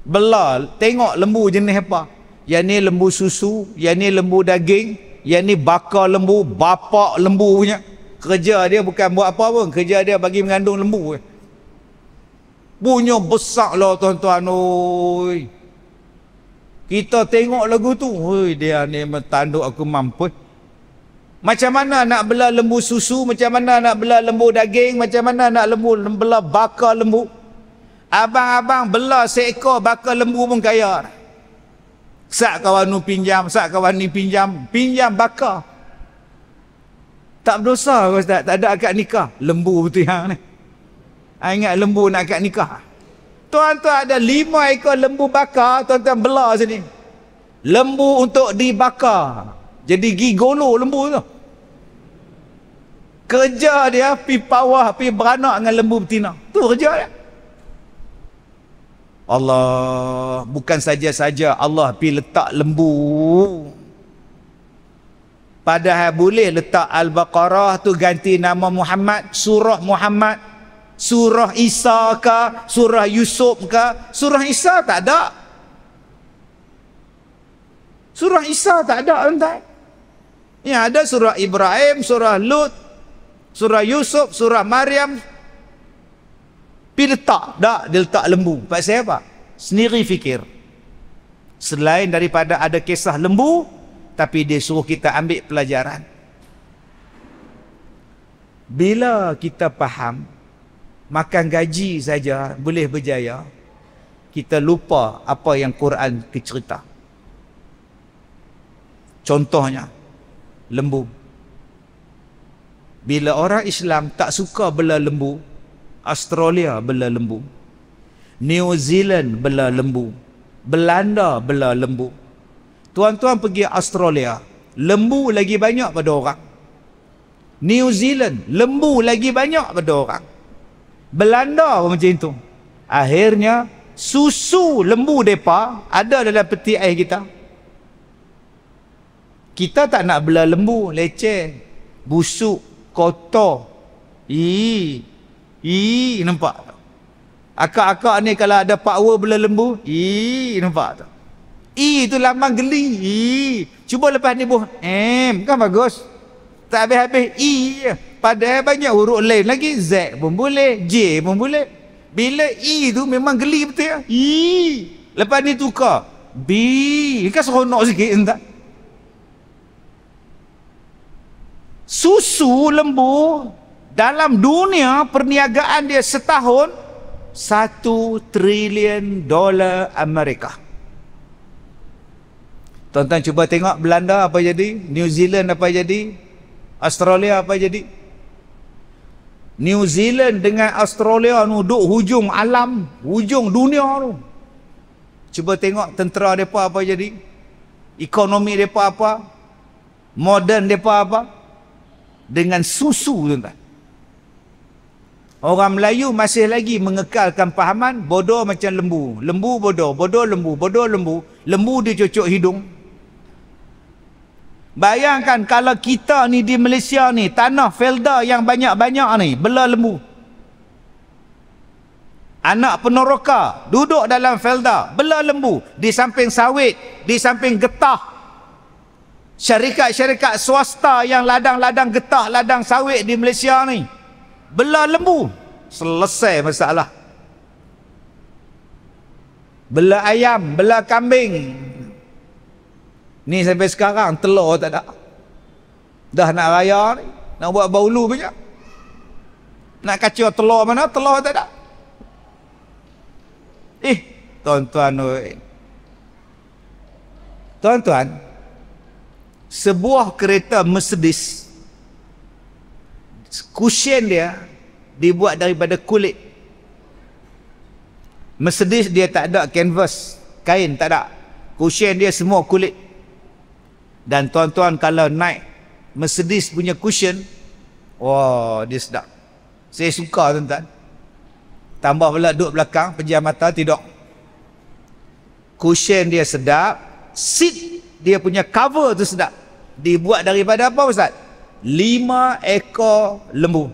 Belah, tengok lembu jenis apa yang ni lembu susu yang ni lembu daging yang ni bakar lembu bapak lembu punya Kerja dia bukan buat apa pun. Kerja dia bagi mengandung lembu. Bunyi besar lah tuan-tuan. Kita tengok lagu tu. Oi, dia ni tanduk aku mampu. Macam mana nak bela lembu susu? Macam mana nak bela lembu daging? Macam mana nak lembu bela bakar lembu? Abang-abang bela seekor bakar lembu pun kaya. Sak kawan ni pinjam, sak kawan ni pinjam. Pinjam bakar. Tak berdosa ke ustaz? Tak ada akad nikah. Lembu betul yang ni. Ha, ingat lembu nak akad nikah. Tuan-tuan ada lima ekor lembu bakar. Tuan-tuan belah sini. Lembu untuk dibakar. Jadi gigolo lembu tu. Kerja dia pi pawah, pi beranak dengan lembu betina. Tu kerja dia. Allah bukan saja-saja Allah pi letak lembu Padahal boleh letak Al-Baqarah tu ganti nama Muhammad, surah Muhammad, surah Isa ke, surah Yusuf ke, surah Isa tak ada. Surah Isa tak ada entah. tuan Ya, ada surah Ibrahim, surah Lut, surah Yusuf, surah Maryam. Pergi letak, tak, dia letak lembu. Pasal apa? Sendiri fikir. Selain daripada ada kisah lembu, tapi dia suruh kita ambil pelajaran bila kita faham makan gaji saja boleh berjaya kita lupa apa yang Quran cerita contohnya lembu bila orang Islam tak suka bela lembu Australia bela lembu New Zealand bela lembu Belanda bela lembu Tuan-tuan pergi Australia, lembu lagi banyak pada orang. New Zealand, lembu lagi banyak pada orang. Belanda pun macam itu. Akhirnya, susu lembu mereka ada dalam peti air kita. Kita tak nak bela lembu, leceh, busuk, kotor. Ii, ii, nampak tak? Akak-akak ni kalau ada power bela lembu, ii, nampak tak? I tu lama geli. I. Cuba lepas ni buh. M. Kan bagus. Tak habis-habis. I. Padahal banyak huruf lain lagi. Z pun boleh. J pun boleh. Bila I tu memang geli betul ya. I. Lepas ni tukar. B. Kan seronok sikit entah. Susu lembu dalam dunia perniagaan dia setahun satu trilion dolar Amerika. Tuan-tuan cuba tengok Belanda apa jadi, New Zealand apa jadi, Australia apa jadi. New Zealand dengan Australia ni duduk hujung alam, hujung dunia tu. Cuba tengok tentera mereka apa jadi, ekonomi mereka apa, modern mereka apa, dengan susu tuan-tuan. Orang Melayu masih lagi mengekalkan pahaman bodoh macam lembu. Lembu bodoh, bodoh lembu, bodoh lembu. Lembu dia cocok hidung, Bayangkan kalau kita ni di Malaysia ni tanah felda yang banyak-banyak ni belah lembu. Anak peneroka duduk dalam felda belah lembu di samping sawit, di samping getah. Syarikat-syarikat swasta yang ladang-ladang getah, ladang sawit di Malaysia ni belah lembu. Selesai masalah. belah ayam, belah kambing, Ni sampai sekarang telur tak ada. Dah nak raya ni. Nak buat baulu punya. Nak kacau telur mana? Telur tak ada. Eh, tuan-tuan. Tuan-tuan. Sebuah kereta Mercedes. Cushion dia dibuat daripada kulit. Mercedes dia tak ada canvas. Kain tak ada. Cushion dia semua kulit. Kulit. Dan tuan-tuan kalau naik Mercedes punya cushion Wah wow, dia sedap Saya suka tuan-tuan Tambah pula duduk belakang Pejam mata tidur Cushion dia sedap Seat dia punya cover tu sedap Dibuat daripada apa Ustaz? Lima ekor lembu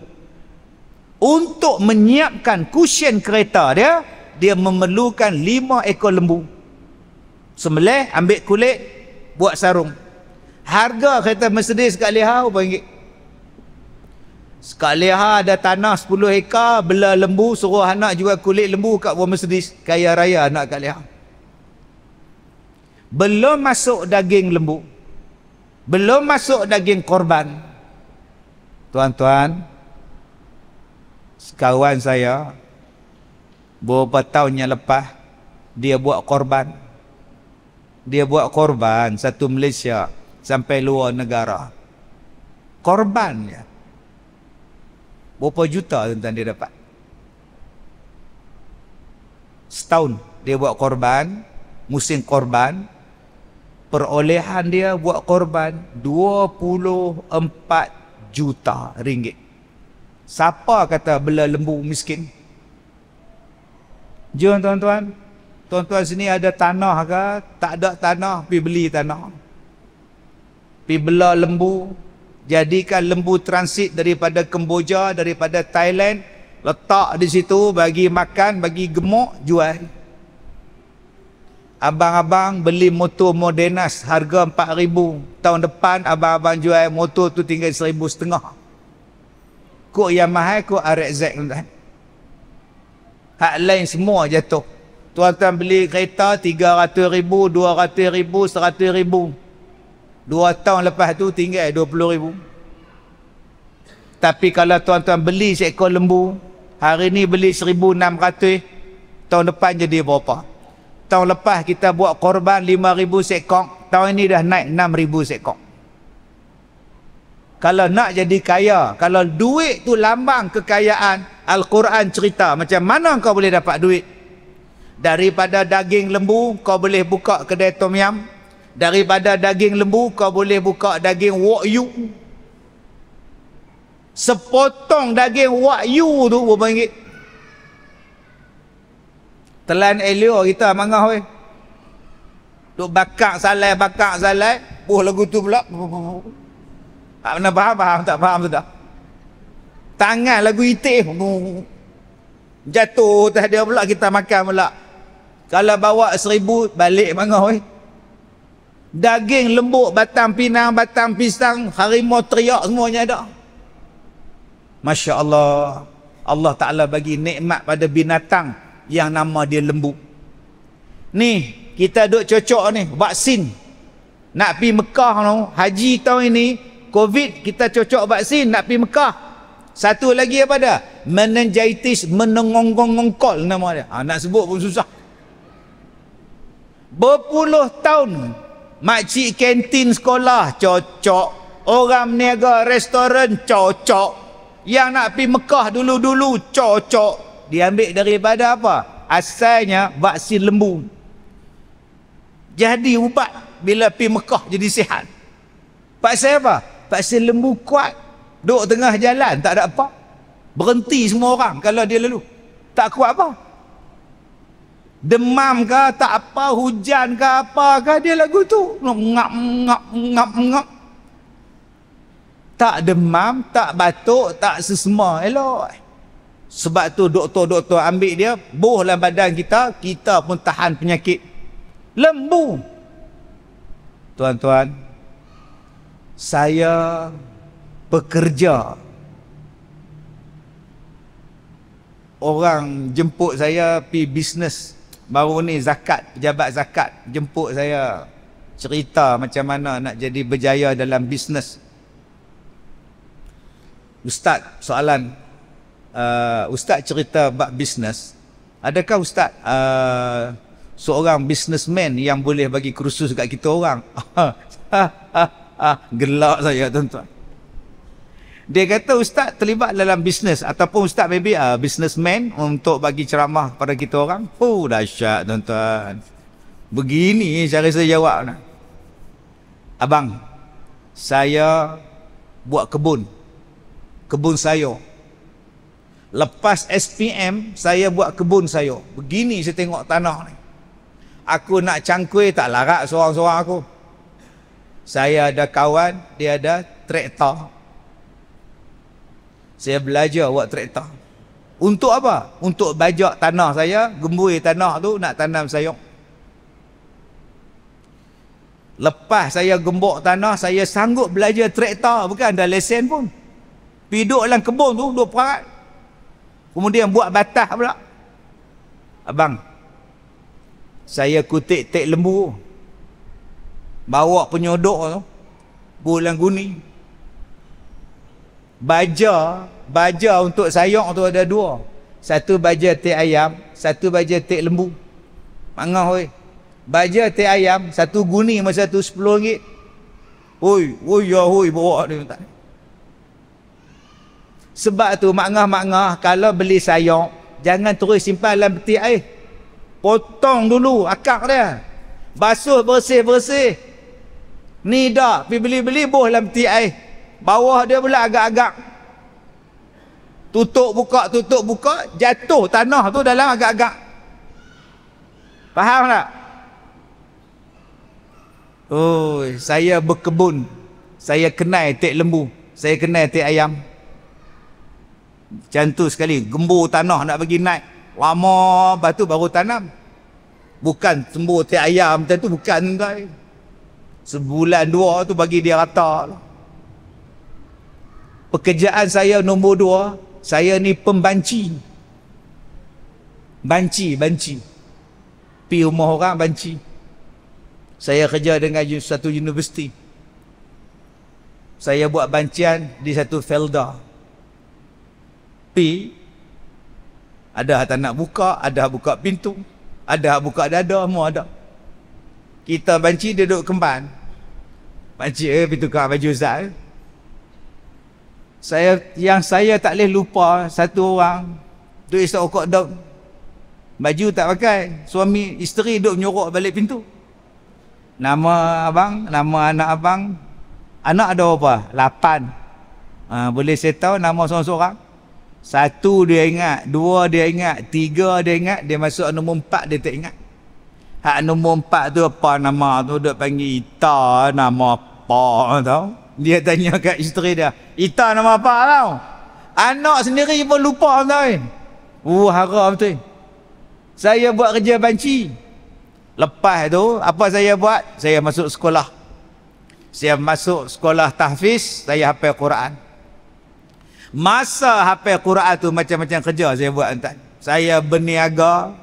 Untuk menyiapkan cushion kereta dia Dia memerlukan lima ekor lembu Semelih ambil kulit Buat sarung harga kereta Mercedes kat Leha berapa ringgit? Sekat Leha ada tanah 10 hektar bela lembu suruh anak juga kulit lembu kat buah Mercedes kaya raya anak kat Leha. Belum masuk daging lembu. Belum masuk daging korban. Tuan-tuan, sekawan saya beberapa tahun yang lepas dia buat korban. Dia buat korban satu Malaysia sampai luar negara. Korban dia. Berapa juta tuan-tuan dia dapat? Setahun dia buat korban, musim korban, perolehan dia buat korban 24 juta ringgit. Siapa kata bela lembu miskin? Jom tuan-tuan. Tuan-tuan sini ada tanah ke? Tak ada tanah, pergi beli tanah pi bela lembu jadikan lembu transit daripada Kemboja daripada Thailand letak di situ bagi makan bagi gemuk jual abang-abang beli motor Modenas harga 4000 tahun depan abang-abang jual motor tu tinggal 1000 setengah kok yang mahal kok RZ kan hak lain semua jatuh tuan-tuan beli kereta 300000 200000 100000 Dua tahun lepas tu tinggal 20 eh, ribu. Tapi kalau tuan-tuan beli seekor lembu, hari ni beli 1,600, tahun depan jadi berapa? Tahun lepas kita buat korban 5,000 seekor, tahun ini dah naik 6,000 seekor. Kalau nak jadi kaya, kalau duit tu lambang kekayaan, Al-Quran cerita macam mana kau boleh dapat duit? Daripada daging lembu, kau boleh buka kedai tom yam, daripada daging lembu kau boleh buka daging wakyu sepotong daging wakyu tu berapa ringgit telan elio kita mangah weh duk bakar salai bakar salai puh lagu tu pula tak pernah faham faham tak faham sudah tangan lagu itik jatuh tak ada pula kita makan pula kalau bawa seribu balik mangah weh Daging lembut, batang pinang, batang pisang, harimau teriak semuanya ada. Masya Allah. Allah Ta'ala bagi nikmat pada binatang yang nama dia lembu. Ni, kita duduk cocok ni, vaksin. Nak pi Mekah no, haji tahun ini, COVID, kita cocok vaksin, nak pi Mekah. Satu lagi apa dah? Meningitis menengonggongongkol nama dia. Ha, nak sebut pun susah. Berpuluh tahun Makcik kantin sekolah cocok. Orang meniaga restoran cocok. Yang nak pergi Mekah dulu-dulu cocok. Diambil daripada apa? Asalnya vaksin lembu. Jadi ubat bila pergi Mekah jadi sihat. Paksa apa? Paksa lembu kuat. Duduk tengah jalan tak ada apa. Berhenti semua orang kalau dia lalu. Tak kuat apa? demam ke tak apa hujan ke apa ke dia lagu tu ngap ngap ngap ngap tak demam tak batuk tak sesema elok sebab tu doktor-doktor ambil dia buh dalam badan kita kita pun tahan penyakit lembu tuan-tuan saya pekerja orang jemput saya pi bisnes baru ni zakat pejabat zakat jemput saya cerita macam mana nak jadi berjaya dalam bisnes ustaz soalan uh, ustaz cerita bab bisnes adakah ustaz uh, seorang businessman yang boleh bagi kursus kat kita orang ha, ha, ha, gelak saya tuan-tuan dia kata ustaz terlibat dalam bisnes ataupun ustaz maybe uh, businessman untuk bagi ceramah kepada kita orang oh dahsyat tuan-tuan begini cara saya jawab nak. abang saya buat kebun kebun saya lepas SPM saya buat kebun saya begini saya tengok tanah ni aku nak cangkui tak larat seorang-seorang aku saya ada kawan dia ada traktor saya belajar buat traktor. Untuk apa? Untuk bajak tanah saya, gembui tanah tu nak tanam sayur. Lepas saya gembok tanah, saya sanggup belajar traktor. Bukan ada lesen pun. Piduk dalam kebun tu, dua perat. Kemudian buat batas pula. Abang, saya kutik tek lembu. Bawa penyodok tu. Bulan guni baja baja untuk sayur tu ada dua satu baja teh ayam satu baja teh lembu mangah oi baja teh ayam satu guni masa tu 10 ringgit oi oi ya oi bawa ni tak sebab tu mangah mangah kalau beli sayur jangan terus simpan dalam peti air potong dulu akak dia basuh bersih-bersih ni dah pergi beli-beli boh dalam peti air bawah dia pula agak-agak tutup buka tutup buka jatuh tanah tu dalam agak-agak faham tak oh saya berkebun saya kenai tek lembu saya kenai tek ayam macam sekali gembur tanah nak bagi naik lama batu tu baru tanam bukan sembur tek ayam macam tu bukan tu sebulan dua tu bagi dia rata lah Pekerjaan saya nombor dua, saya ni pembanci. Banci, banci. Pi rumah orang, banci. Saya kerja dengan satu universiti. Saya buat bancian di satu felda. Pi, ada tak nak buka, ada buka pintu. Ada buka dada, mau ada. Kita banci, dia duduk kemban. Banci, eh, pintu kau baju Ustaz. Eh saya yang saya tak boleh lupa satu orang tu isteri okok dok baju tak pakai suami isteri duk menyorok balik pintu nama abang nama anak abang anak ada apa lapan ha, boleh saya tahu nama seorang-seorang satu dia ingat dua dia ingat tiga dia ingat dia masuk nombor empat dia tak ingat hak nombor empat tu apa nama tu dia panggil Ita nama apa tau dia tanya kat isteri dia. Ita nama apa tau? Anak sendiri pun lupa tau. Oh haram betul. Saya buat kerja banci. Lepas tu apa saya buat? Saya masuk sekolah. Saya masuk sekolah tahfiz, saya hafal Quran. Masa hafal Quran tu macam-macam kerja saya buat entah. Saya berniaga.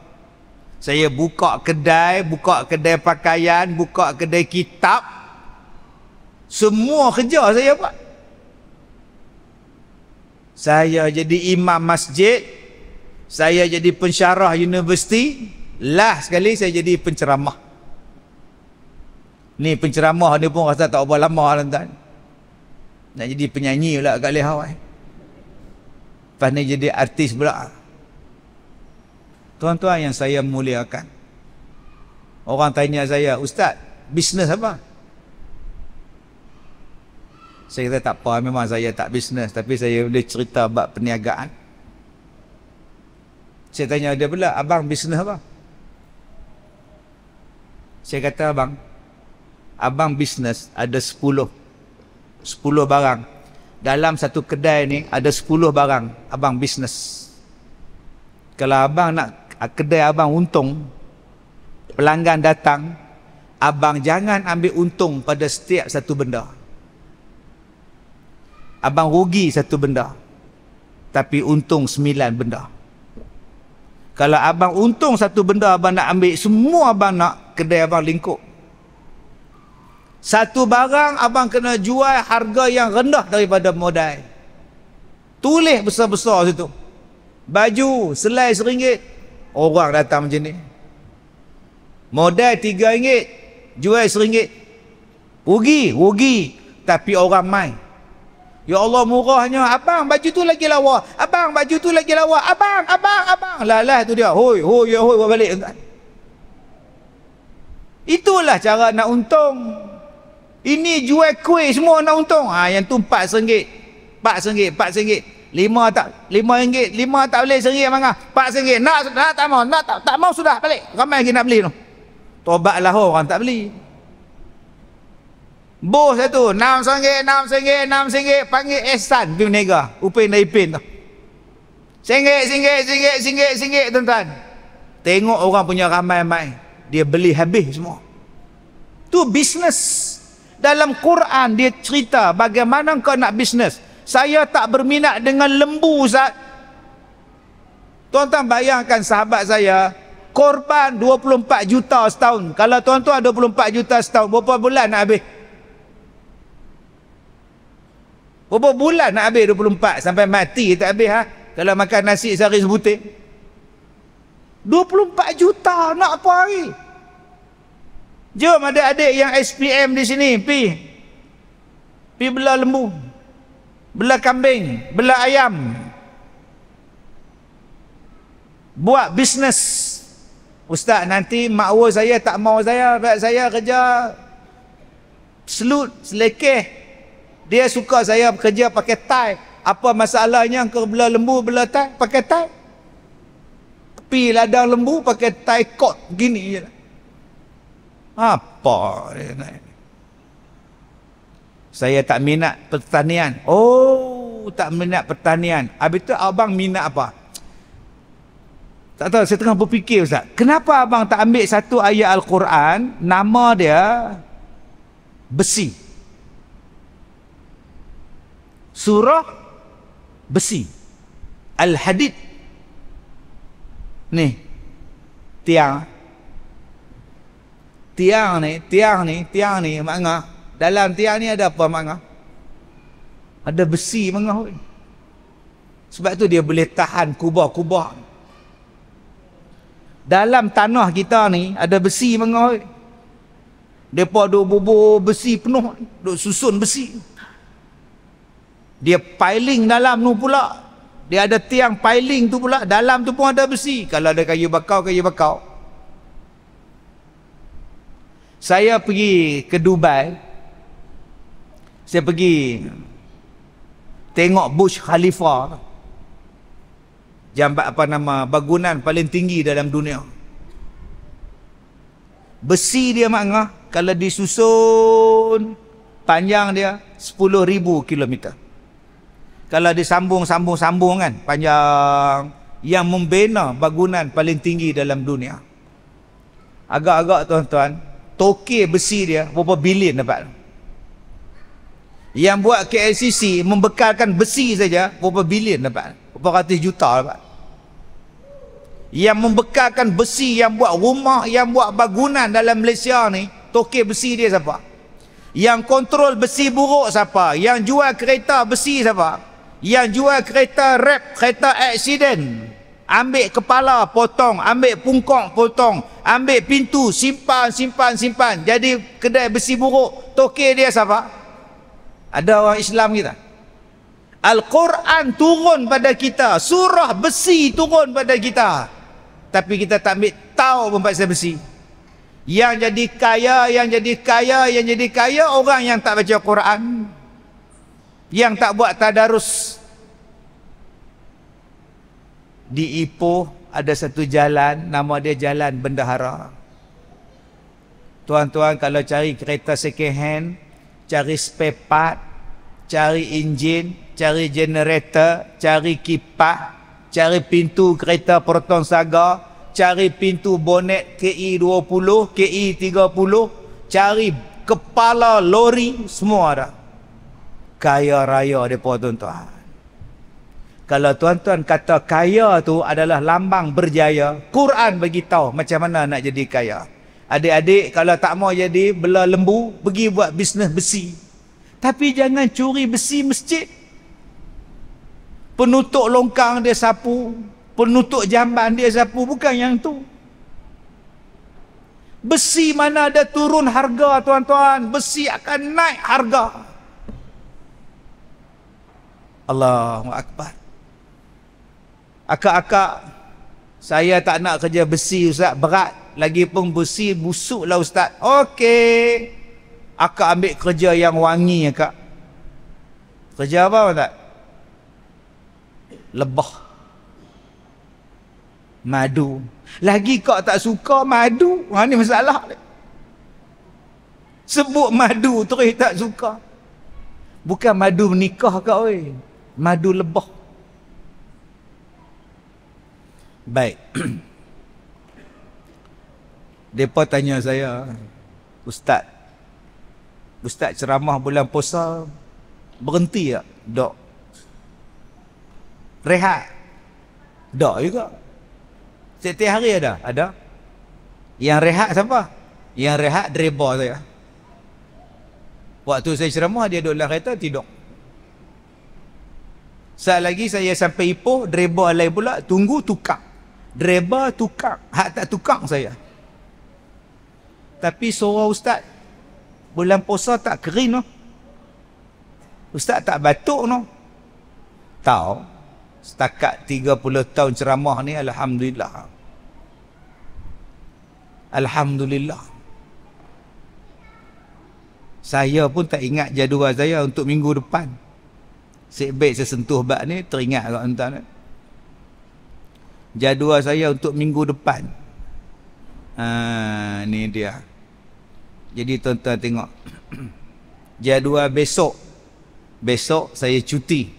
Saya buka kedai, buka kedai pakaian, buka kedai kitab. Semua kerja saya buat. Saya jadi imam masjid, saya jadi pensyarah universiti, lah sekali saya jadi penceramah. Ni penceramah ni pun rasa tak ubah lama lah tuan. Nak jadi penyanyi pula kat Leha eh. Lepas ni jadi artis pula. Tuan-tuan yang saya muliakan. Orang tanya saya, Ustaz, bisnes apa? Saya kata tak apa memang saya tak bisnes tapi saya boleh cerita bab perniagaan. Saya tanya dia pula, abang bisnes apa? Saya kata abang, abang bisnes ada 10. 10 barang. Dalam satu kedai ni ada 10 barang abang bisnes. Kalau abang nak kedai abang untung, pelanggan datang, abang jangan ambil untung pada setiap satu benda. Abang rugi satu benda. Tapi untung sembilan benda. Kalau abang untung satu benda abang nak ambil, semua abang nak kedai abang lingkup. Satu barang abang kena jual harga yang rendah daripada modal. Tulis besar-besar situ. Baju, selai seringgit. Orang datang macam ni. Modal tiga ringgit. Jual seringgit. Rugi, rugi. Tapi orang main. Ya Allah murahnya abang baju tu lagi lawa. Abang baju tu lagi lawa. Abang abang abang. lah lah tu dia. Hoi hoi ya hoi buat balik. Itulah cara nak untung. Ini jual kuih semua nak untung. Ha yang tu 4 ringgit. 4 ringgit, 4 ringgit. 5 tak 5 ringgit, 5 tak boleh 1 ringgit mangah. 4 ringgit. Nak nak tak mau, nak tak tak mau sudah balik. Ramai lagi nak beli tu. Tobatlah orang tak beli. Bos satu, enam sengit, enam sengit, enam sengit, panggil Ehsan, pergi menega, upin dari pin tu. Sengit, sengit, sengit, sengit, sengit, tuan-tuan. Tengok orang punya ramai-ramai, dia beli habis semua. Tu bisnes. Dalam Quran dia cerita bagaimana kau nak bisnes. Saya tak berminat dengan lembu, Ustaz. Tuan-tuan bayangkan sahabat saya, korban 24 juta setahun. Kalau tuan-tuan 24 juta setahun, berapa bulan nak habis? Berapa bulan nak habis 24 sampai mati tak habis ha? Kalau makan nasi sehari sebutir. 24 juta nak apa hari? Jom ada adik yang SPM di sini, pi. Pi bela lembu. Bela kambing, bela ayam. Buat bisnes. Ustaz nanti makwa saya tak mau saya, saya kerja selut, selekeh. Dia suka saya bekerja pakai tie. Apa masalahnya ke belah lembu belah tai? Pakai tai. Pi ladang lembu pakai tai kot gini je. Apa dia Saya tak minat pertanian. Oh, tak minat pertanian. Habis tu abang minat apa? Tak tahu, saya tengah berfikir Ustaz. Kenapa abang tak ambil satu ayat Al-Quran, nama dia Besi surah besi al-hadid ni tiang tiang ni tiang ni tiang ni makna dalam tiang ni ada apa makna ada besi makna sebab tu dia boleh tahan kubah-kubah dalam tanah kita ni ada besi makna depa duk bubuh besi penuh duk susun besi dia piling dalam tu pula. Dia ada tiang piling tu pula. Dalam tu pun ada besi. Kalau ada kayu bakau, kayu bakau. Saya pergi ke Dubai. Saya pergi tengok Bush Khalifa. Jambat apa nama bangunan paling tinggi dalam dunia. Besi dia makna kalau disusun panjang dia 10,000 kilometer kalau disambung sambung sambung kan panjang yang membina bangunan paling tinggi dalam dunia agak-agak tuan-tuan toke besi dia berapa bilion dapat yang buat KLCC membekalkan besi saja berapa bilion dapat berapa ratus juta dapat yang membekalkan besi yang buat rumah yang buat bangunan dalam Malaysia ni toke besi dia siapa yang kontrol besi buruk siapa yang jual kereta besi siapa yang jual kereta rap, kereta aksiden. Ambil kepala potong, ambil pungkok potong, ambil pintu simpan, simpan, simpan. Jadi kedai besi buruk, toke dia siapa? Ada orang Islam kita. Al-Quran turun pada kita, surah besi turun pada kita. Tapi kita tak ambil tahu pun pasal besi. Yang jadi kaya, yang jadi kaya, yang jadi kaya orang yang tak baca Quran yang tak buat tadarus di Ipoh ada satu jalan nama dia jalan bendahara tuan-tuan kalau cari kereta second hand cari spare part cari enjin cari generator cari kipas cari pintu kereta proton saga cari pintu bonet KE20 KE30 cari kepala lori semua dah kaya raya depa tuan-tuan. Kalau tuan-tuan kata kaya tu adalah lambang berjaya, Quran bagi tahu macam mana nak jadi kaya. Adik-adik kalau tak mau jadi bela lembu, pergi buat bisnes besi. Tapi jangan curi besi masjid. Penutup longkang dia sapu, penutup jamban dia sapu, bukan yang tu. Besi mana ada turun harga tuan-tuan, besi akan naik harga. Allahu Akbar. Akak-akak, saya tak nak kerja besi Ustaz, berat. lagi Lagipun besi busuk lah Ustaz. Okey. Akak ambil kerja yang wangi akak. Kerja apa Ustaz? Lebah. Madu. Lagi kau tak suka madu. Ini ha, masalah. Sebut madu terus tak suka. Bukan madu menikah kau. Eh madu lebah. Baik. Depa tanya saya, "Ustaz, ustaz ceramah bulan puasa berhenti ya? Dok. Rehat. Dok juga. Setiap hari ada, ada. Yang rehat siapa? Yang rehat driver saya. Waktu saya ceramah dia duduk dalam kereta tidur. Saat lagi saya sampai Ipoh, driver lain pula tunggu tukar. Driver tukar. Hak tak tukar saya. Tapi seorang ustaz bulan posa tak kering no, Ustaz tak batuk no, Tahu setakat 30 tahun ceramah ni alhamdulillah. Alhamdulillah. Saya pun tak ingat jadual saya untuk minggu depan. Sebaik saya sentuh bab ni teringat kat tuan-tuan. Jadual saya untuk minggu depan. Ha, ni dia. Jadi tuan-tuan tengok. Jadual besok. Besok saya cuti.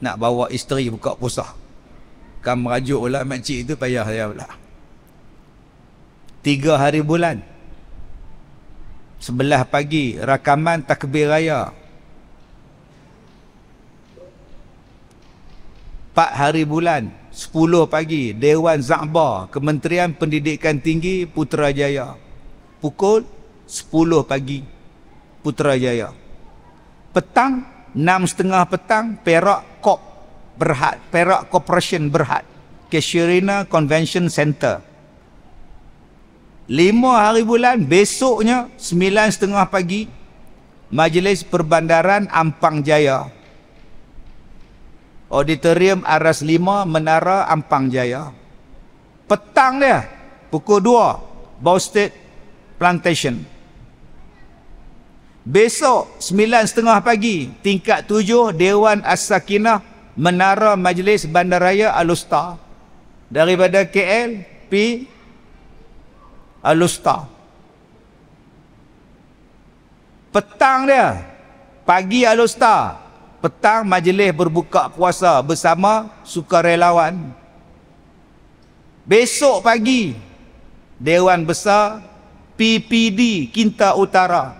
Nak bawa isteri buka pusah. Kan merajuk pula makcik tu payah saya pula. Tiga hari bulan. Sebelah pagi rakaman takbir raya. empat hari bulan, sepuluh pagi, Dewan Zabar, Kementerian Pendidikan Tinggi Putrajaya. Pukul sepuluh pagi, Putrajaya. Petang, enam setengah petang, Perak Kop Berhad, Perak Corporation Berhad, Kesirina Convention Center. Lima hari bulan, besoknya, sembilan setengah pagi, Majlis Perbandaran Ampang Jaya. Auditorium Aras 5 Menara Ampang Jaya. Petang dia pukul 2 Bow State Plantation. Besok 9.30 pagi tingkat 7 Dewan As-Sakinah Menara Majlis Bandaraya Alusta daripada KL P Alusta. Petang dia pagi Alusta petang majlis berbuka puasa bersama sukarelawan. Besok pagi, Dewan Besar PPD Kinta Utara.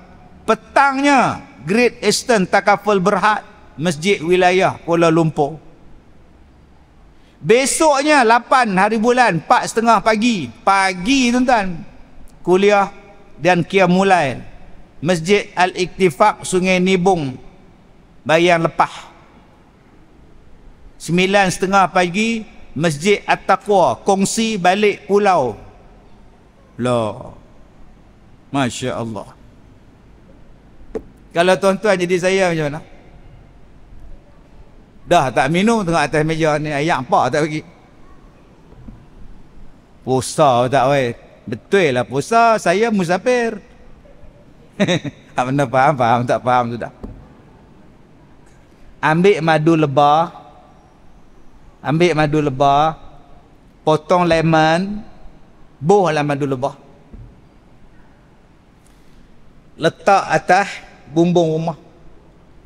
Petangnya, Great Eastern Takaful Berhad, Masjid Wilayah Kuala Lumpur. Besoknya 8 hari bulan setengah pagi Pagi tuan-tuan Kuliah dan kiamulai Masjid Al-Iktifak Sungai Nibung bayang lepas sembilan setengah pagi masjid At-Taqwa kongsi balik pulau lah Masya Allah kalau tuan-tuan jadi saya macam mana dah tak minum tengah atas meja ni ayam apa tak pergi Pusa tak wei. Betul lah pusa saya musafir. Tak benda faham, faham tak faham sudah ambil madu lebah ambil madu lebah potong lemon buhlah madu lebah letak atas bumbung rumah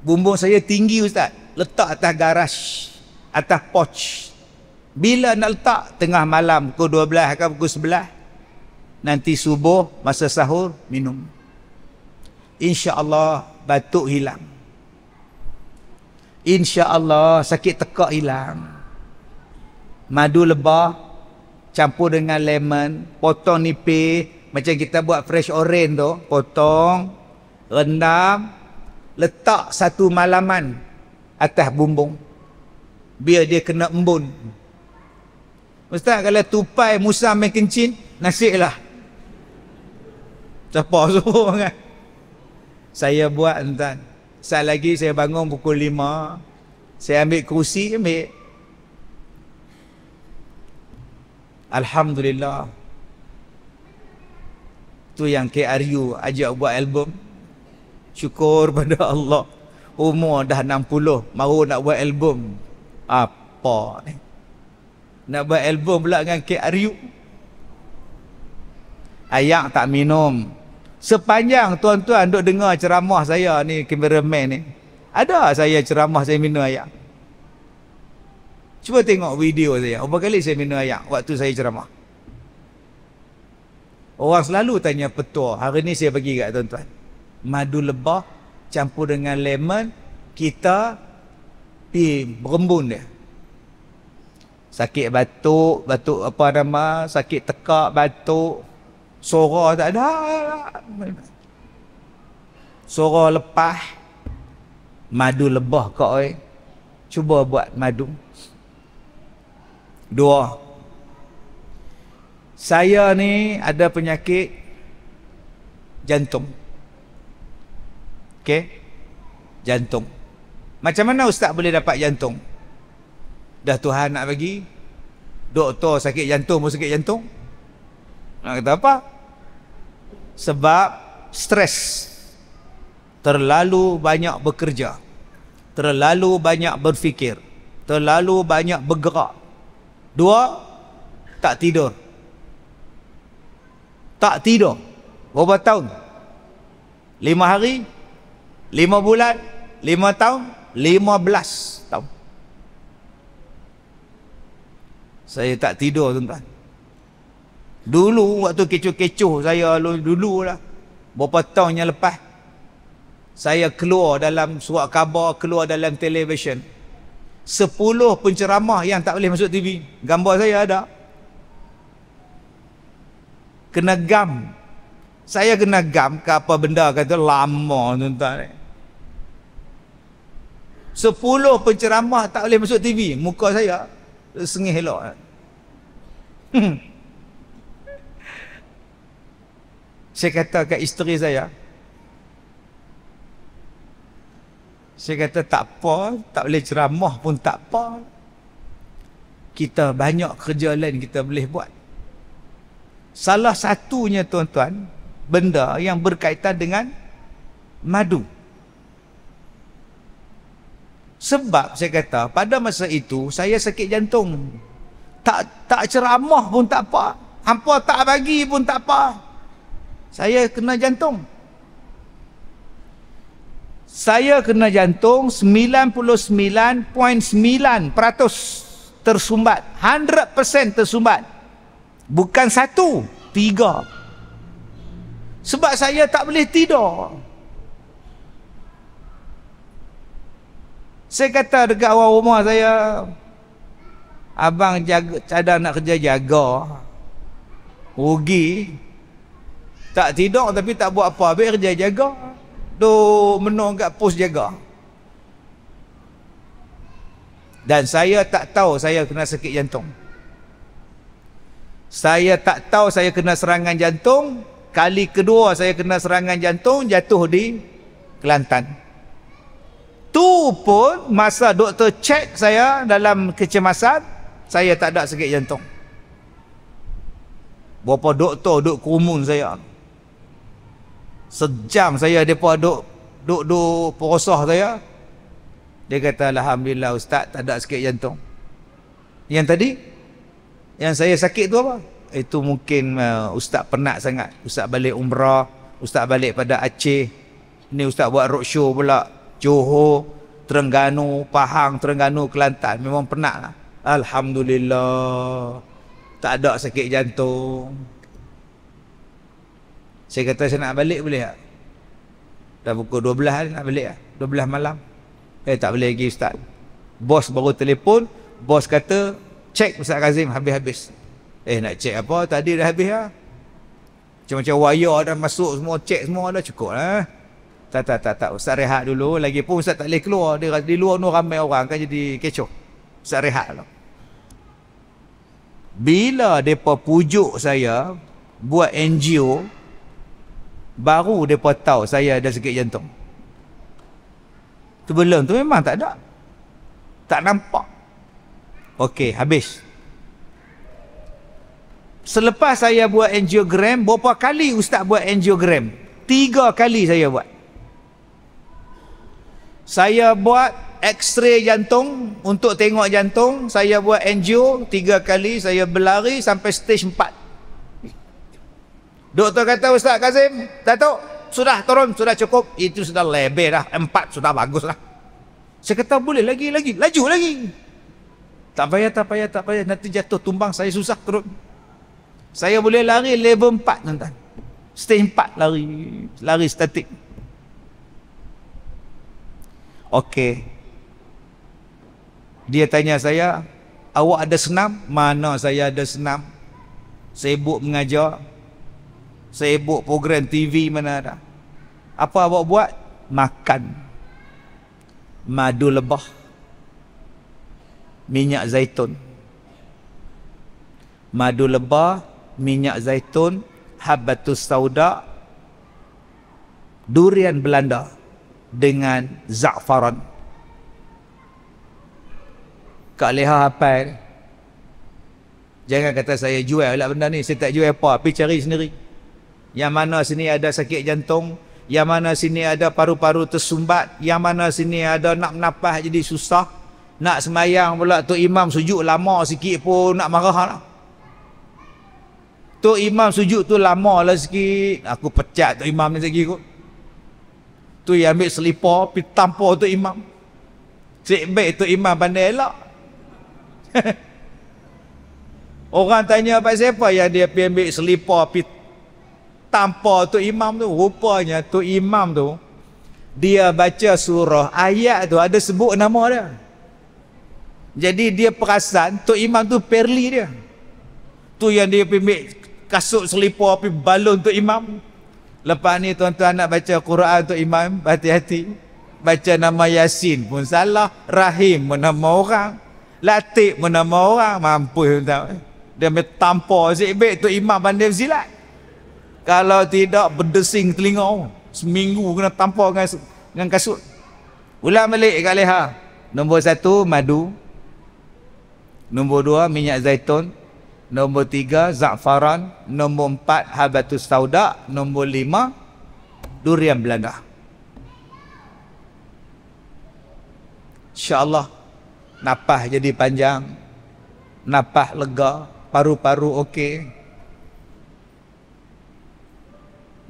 bumbung saya tinggi ustaz letak atas garaj atas poch. bila nak letak tengah malam pukul 12 ke pukul 11 nanti subuh masa sahur minum insyaallah batuk hilang InsyaAllah sakit tekak hilang. Madu lebah campur dengan lemon. Potong nipis. Macam kita buat fresh orange tu. Potong. Rendam. Letak satu malaman atas bumbung. Biar dia kena embun. Ustaz kalau tupai Musa main kencin, nasib lah. Siapa suruh kan? Saya buat entah. Saat lagi saya bangun pukul lima, Saya ambil kerusi ambil Alhamdulillah Tu yang KRU ajak buat album Syukur pada Allah Umur dah 60 Baru nak buat album Apa ni Nak buat album pula dengan KRU Ayak tak minum Sepanjang tuan-tuan duk dengar ceramah saya ni cameraman ni. Ada saya ceramah seminar ayat. Cuba tengok video saya. Berapa kali seminar ayat waktu saya ceramah. Orang selalu tanya petua. Hari ni saya bagi kat tuan-tuan. Madu lebah campur dengan lemon. Kita pi berembun dia. Sakit batuk, batuk apa nama, sakit tekak, batuk, Sora tak ada. Sora lepas. Madu lebah kau oi. Cuba buat madu. Dua. Saya ni ada penyakit jantung. Okey. Jantung. Macam mana ustaz boleh dapat jantung? Dah Tuhan nak bagi. Doktor sakit jantung, mau sakit jantung. Nak kata apa? sebab stres terlalu banyak bekerja terlalu banyak berfikir terlalu banyak bergerak dua tak tidur tak tidur berapa tahun lima hari lima bulan lima tahun lima belas tahun saya tak tidur tuan-tuan Dulu waktu kecoh-kecoh saya dulu lah. Berapa tahun yang lepas. Saya keluar dalam suat khabar, keluar dalam televisyen. Sepuluh penceramah yang tak boleh masuk TV. Gambar saya ada. Kena gam. Saya kena gam ke apa benda kata lama tuan-tuan ni. Sepuluh penceramah tak boleh masuk TV. Muka saya sengih elok. Hmm. Saya kata kat isteri saya Saya kata tak apa Tak boleh ceramah pun tak apa Kita banyak kerja lain kita boleh buat Salah satunya tuan-tuan Benda yang berkaitan dengan Madu Sebab saya kata pada masa itu Saya sakit jantung Tak tak ceramah pun tak apa Hampa tak bagi pun tak apa saya kena jantung. Saya kena jantung 99.9% tersumbat. 100% tersumbat. Bukan satu, tiga. Sebab saya tak boleh tidur. Saya kata dekat orang rumah saya, Abang jaga, cadang nak kerja jaga. Rugi. Okay. Tak tidur tapi tak buat apa. Habis kerja jaga. Tu menung kat pos jaga. Dan saya tak tahu saya kena sakit jantung. Saya tak tahu saya kena serangan jantung. Kali kedua saya kena serangan jantung jatuh di Kelantan. Tu pun masa doktor cek saya dalam kecemasan, saya tak ada sakit jantung. Berapa doktor duk kerumun saya. Sejam saya depa duk duk duk perosah saya. Dia kata alhamdulillah ustaz tak ada sakit jantung. Yang tadi yang saya sakit tu apa? Itu mungkin uh, ustaz penat sangat. Ustaz balik umrah, ustaz balik pada Aceh. Ni ustaz buat roadshow pula Johor, Terengganu, Pahang, Terengganu, Kelantan. Memang penat lah. Alhamdulillah. Tak ada sakit jantung. Saya kata saya nak balik boleh tak? Dah pukul 12 hari nak balik lah. 12 malam. Eh tak boleh lagi Ustaz. Bos baru telefon. Bos kata, cek Ustaz Kazim habis-habis. Eh nak cek apa? Tadi dah habis lah. Macam-macam wire dah masuk semua. Cek semua dah cukup lah. Eh. Tak, tak, tak, tak. Ustaz rehat dulu. Lagipun pun Ustaz tak boleh keluar. Di, di luar tu ramai orang kan jadi kecoh. Ustaz rehat lah. Bila mereka pujuk saya buat NGO, Baru mereka tahu saya ada sakit jantung Sebelum tu memang tak ada Tak nampak Okey habis Selepas saya buat angiogram Berapa kali ustaz buat angiogram Tiga kali saya buat Saya buat X-ray jantung untuk tengok jantung, saya buat angio tiga kali, saya berlari sampai stage empat. Doktor kata Ustaz Kazim, Datuk, sudah turun, sudah cukup. Itu sudah lebih dah. Empat sudah bagus lah. Saya kata boleh lagi, lagi. Laju lagi. Tak payah, tak payah, tak payah. Nanti jatuh tumbang, saya susah turun. Saya boleh lari level empat, tuan-tuan. Stay empat lari. Lari statik. Okey. Dia tanya saya, awak ada senam? Mana saya ada senam? Sibuk mengajar. Sibuk program TV mana ada. Apa awak buat? Makan. Madu lebah. Minyak zaitun. Madu lebah, minyak zaitun, habatus sauda, durian Belanda dengan za'faran. Kak Leha apa Jangan kata saya jual lah benda ni. Saya tak jual apa. Pergi cari sendiri. Yang mana sini ada sakit jantung Yang mana sini ada paru-paru tersumbat Yang mana sini ada nak menapas jadi susah Nak semayang pula Tok Imam sujud lama sikit pun nak marah lah Tok Imam sujud tu lama lah sikit Aku pecat Tok Imam ni lagi kot Tu yang ambil selipar Pergi tampar Tok Imam Cik baik Tok Imam pandai elak Orang tanya apa siapa yang dia pergi ambil selipar Pergi tampar tu imam tu rupanya tu imam tu dia baca surah ayat tu ada sebut nama dia jadi dia perasan tu imam tu perli dia tu yang dia pimik kasut selipar api balon tu imam lepas ni tuan-tuan nak baca Quran tu imam hati-hati baca nama Yasin pun salah Rahim pun nama orang Latif pun nama orang mampu tuan-tuan dia ambil tampar asyik tu imam pandai zilat kalau tidak berdesing telinga Seminggu kena tampak dengan, dengan kasut Ulang balik kat leha Nombor satu madu Nombor dua minyak zaitun Nombor tiga za'faran Nombor empat habatus sauda Nombor lima durian belanda InsyaAllah Napah jadi panjang Napah lega Paru-paru okey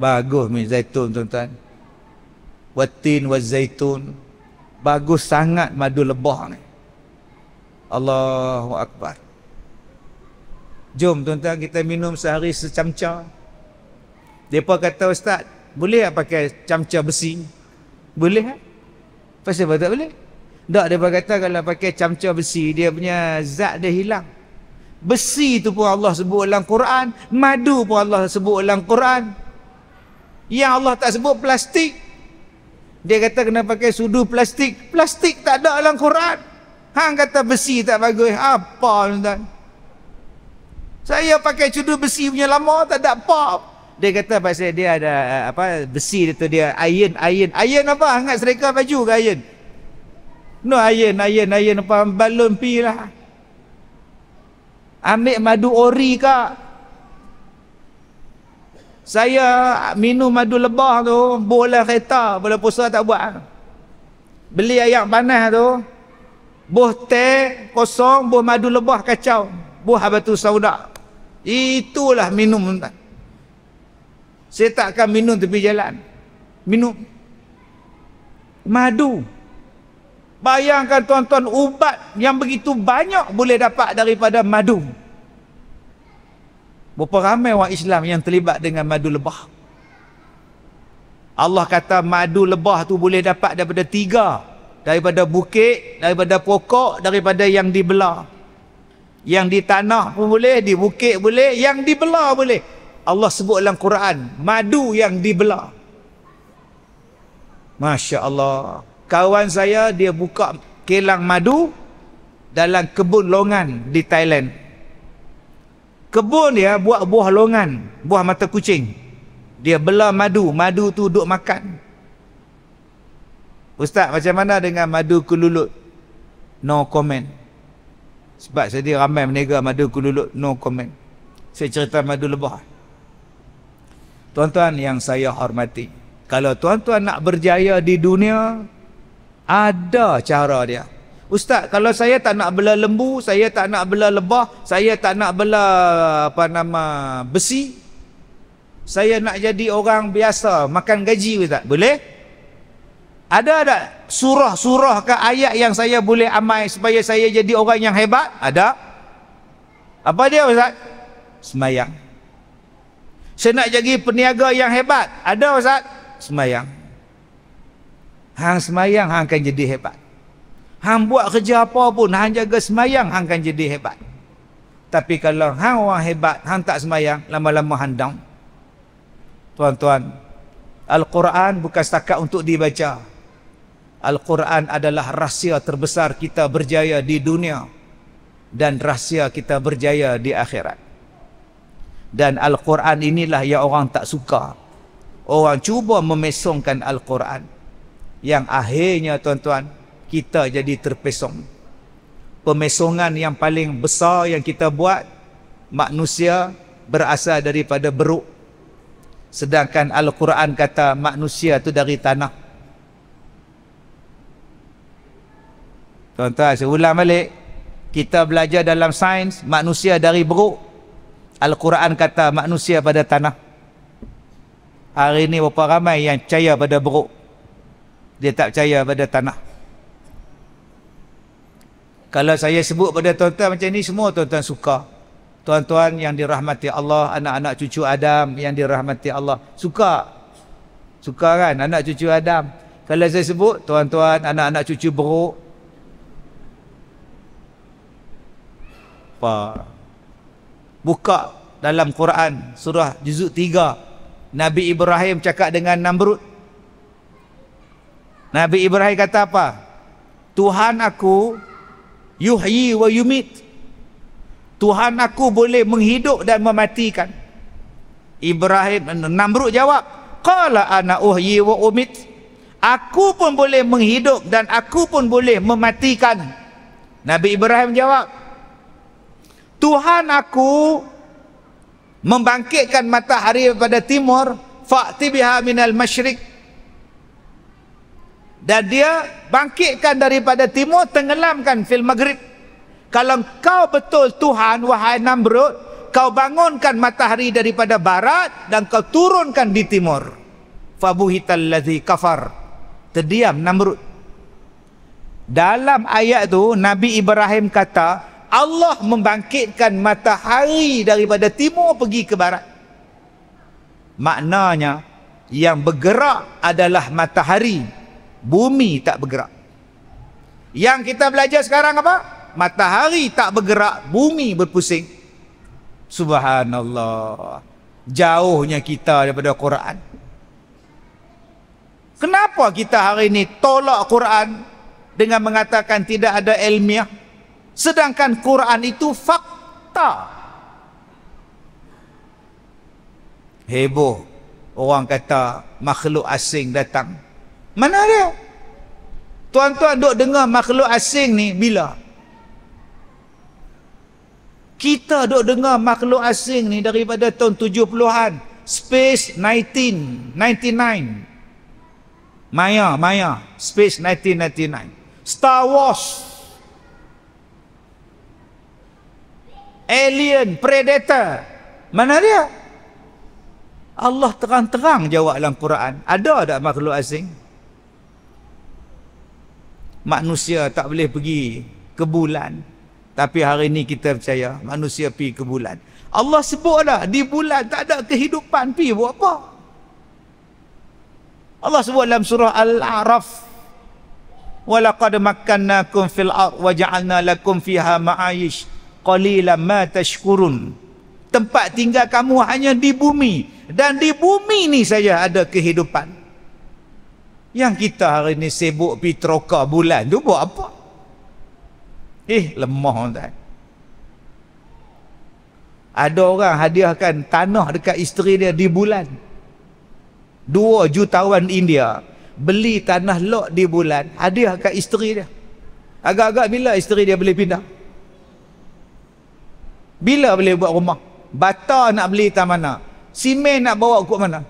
Bagus minyak zaitun tuan-tuan. Watin wa zaitun. Bagus sangat madu lebah ni. Allahu Akbar. Jom tuan-tuan kita minum sehari secamca. Depa kata ustaz, boleh tak pakai camca besi? Boleh tak? Eh? Pasal apa tak boleh? Tak, depa kata kalau pakai camca besi, dia punya zat dia hilang. Besi tu pun Allah sebut dalam Quran, madu pun Allah sebut dalam Quran. Yang Allah tak sebut plastik. Dia kata kena pakai sudu plastik. Plastik tak ada dalam Quran. Hang kata besi tak bagus. Apa tuan Saya pakai sudu besi punya lama tak ada pop. Dia kata pasal dia ada eh, apa besi dia tu dia iron iron. Iron apa? Hangat serika baju ke iron? No iron iron iron apa balon pi lah. Ambil madu ori kak saya minum madu lebah tu boleh kereta boleh pusat tak buat beli ayam panas tu buh teh kosong buh madu lebah kacau buh habatu sauda itulah minum saya tak akan minum tepi jalan minum madu bayangkan tuan-tuan ubat yang begitu banyak boleh dapat daripada madu Berapa ramai orang Islam yang terlibat dengan madu lebah? Allah kata madu lebah tu boleh dapat daripada tiga. Daripada bukit, daripada pokok, daripada yang dibelah. Yang di tanah pun boleh, di bukit boleh, yang dibelah boleh. Allah sebut dalam Quran, madu yang dibelah. Masya Allah. Kawan saya dia buka kelang madu dalam kebun longan di Thailand kebun dia buat buah longan buah mata kucing dia bela madu madu tu duk makan ustaz macam mana dengan madu kululut no comment sebab saya dia ramai meniaga madu kululut no comment saya cerita madu lebah tuan-tuan yang saya hormati kalau tuan-tuan nak berjaya di dunia ada cara dia Ustaz, kalau saya tak nak bela lembu, saya tak nak bela lebah, saya tak nak bela apa nama besi. Saya nak jadi orang biasa, makan gaji ke Boleh? Ada ada surah-surah ke ayat yang saya boleh amai supaya saya jadi orang yang hebat? Ada. Apa dia Ustaz? Semayang. Saya nak jadi peniaga yang hebat. Ada Ustaz? Semayang. Hang semayang, hang akan jadi hebat. Hang buat kerja apa pun, hang jaga semayang, hang akan jadi hebat. Tapi kalau hang orang hebat, hang tak semayang, lama-lama hang down. Tuan-tuan, Al-Quran bukan setakat untuk dibaca. Al-Quran adalah rahsia terbesar kita berjaya di dunia dan rahsia kita berjaya di akhirat. Dan Al-Quran inilah yang orang tak suka. Orang cuba memesongkan Al-Quran. Yang akhirnya tuan-tuan, kita jadi terpesong. Pemesongan yang paling besar yang kita buat, manusia berasal daripada beruk. Sedangkan Al-Quran kata manusia itu dari tanah. Tuan-tuan, saya ulang balik. Kita belajar dalam sains, manusia dari beruk. Al-Quran kata manusia pada tanah. Hari ini berapa ramai yang percaya pada beruk. Dia tak percaya pada tanah. Kalau saya sebut pada tuan-tuan macam ni semua tuan-tuan suka. Tuan-tuan yang dirahmati Allah, anak-anak cucu Adam yang dirahmati Allah, suka. Suka kan anak cucu Adam. Kalau saya sebut tuan-tuan anak-anak cucu beruk. Apa? Buka dalam Quran surah juzuk tiga Nabi Ibrahim cakap dengan Namrud. Nabi Ibrahim kata apa? Tuhan aku yuhyi wa yumit Tuhan aku boleh menghidup dan mematikan Ibrahim Namrud jawab qala ana uhyi wa umit aku pun boleh menghidup dan aku pun boleh mematikan Nabi Ibrahim jawab Tuhan aku membangkitkan matahari daripada timur fa'tibiha minal masyriq dan dia bangkitkan daripada timur tenggelamkan fil maghrib kalau kau betul Tuhan wahai Namrud kau bangunkan matahari daripada barat dan kau turunkan di timur fabuhital ladzi kafar terdiam Namrud dalam ayat tu Nabi Ibrahim kata Allah membangkitkan matahari daripada timur pergi ke barat maknanya yang bergerak adalah matahari bumi tak bergerak. Yang kita belajar sekarang apa? Matahari tak bergerak, bumi berpusing. Subhanallah. Jauhnya kita daripada Quran. Kenapa kita hari ini tolak Quran dengan mengatakan tidak ada ilmiah? Sedangkan Quran itu fakta. Heboh. Orang kata makhluk asing datang mana dia? Tuan-tuan duk dengar makhluk asing ni bila? Kita duk dengar makhluk asing ni daripada tahun 70-an. Space 1999. Maya, Maya. Space 1999. Star Wars. Alien, Predator. Mana dia? Allah terang-terang jawab dalam Quran. Ada tak makhluk asing? manusia tak boleh pergi ke bulan. Tapi hari ini kita percaya manusia pergi ke bulan. Allah sebut dah di bulan tak ada kehidupan pergi buat apa? Allah sebut dalam surah Al-A'raf Walaqad makkannakum fil ard wa ja'alna lakum fiha ma'ayish qalilan ma tashkurun Tempat tinggal kamu hanya di bumi dan di bumi ni saja ada kehidupan. Yang kita hari ni sibuk pergi teroka bulan tu buat apa? Eh, lemah tuan. Ada orang hadiahkan tanah dekat isteri dia di bulan. Dua jutawan India beli tanah lot di bulan, hadiah kat isteri dia. Agak-agak bila isteri dia boleh pindah? Bila boleh buat rumah? Bata nak beli tanah mana? Simen nak bawa ke mana?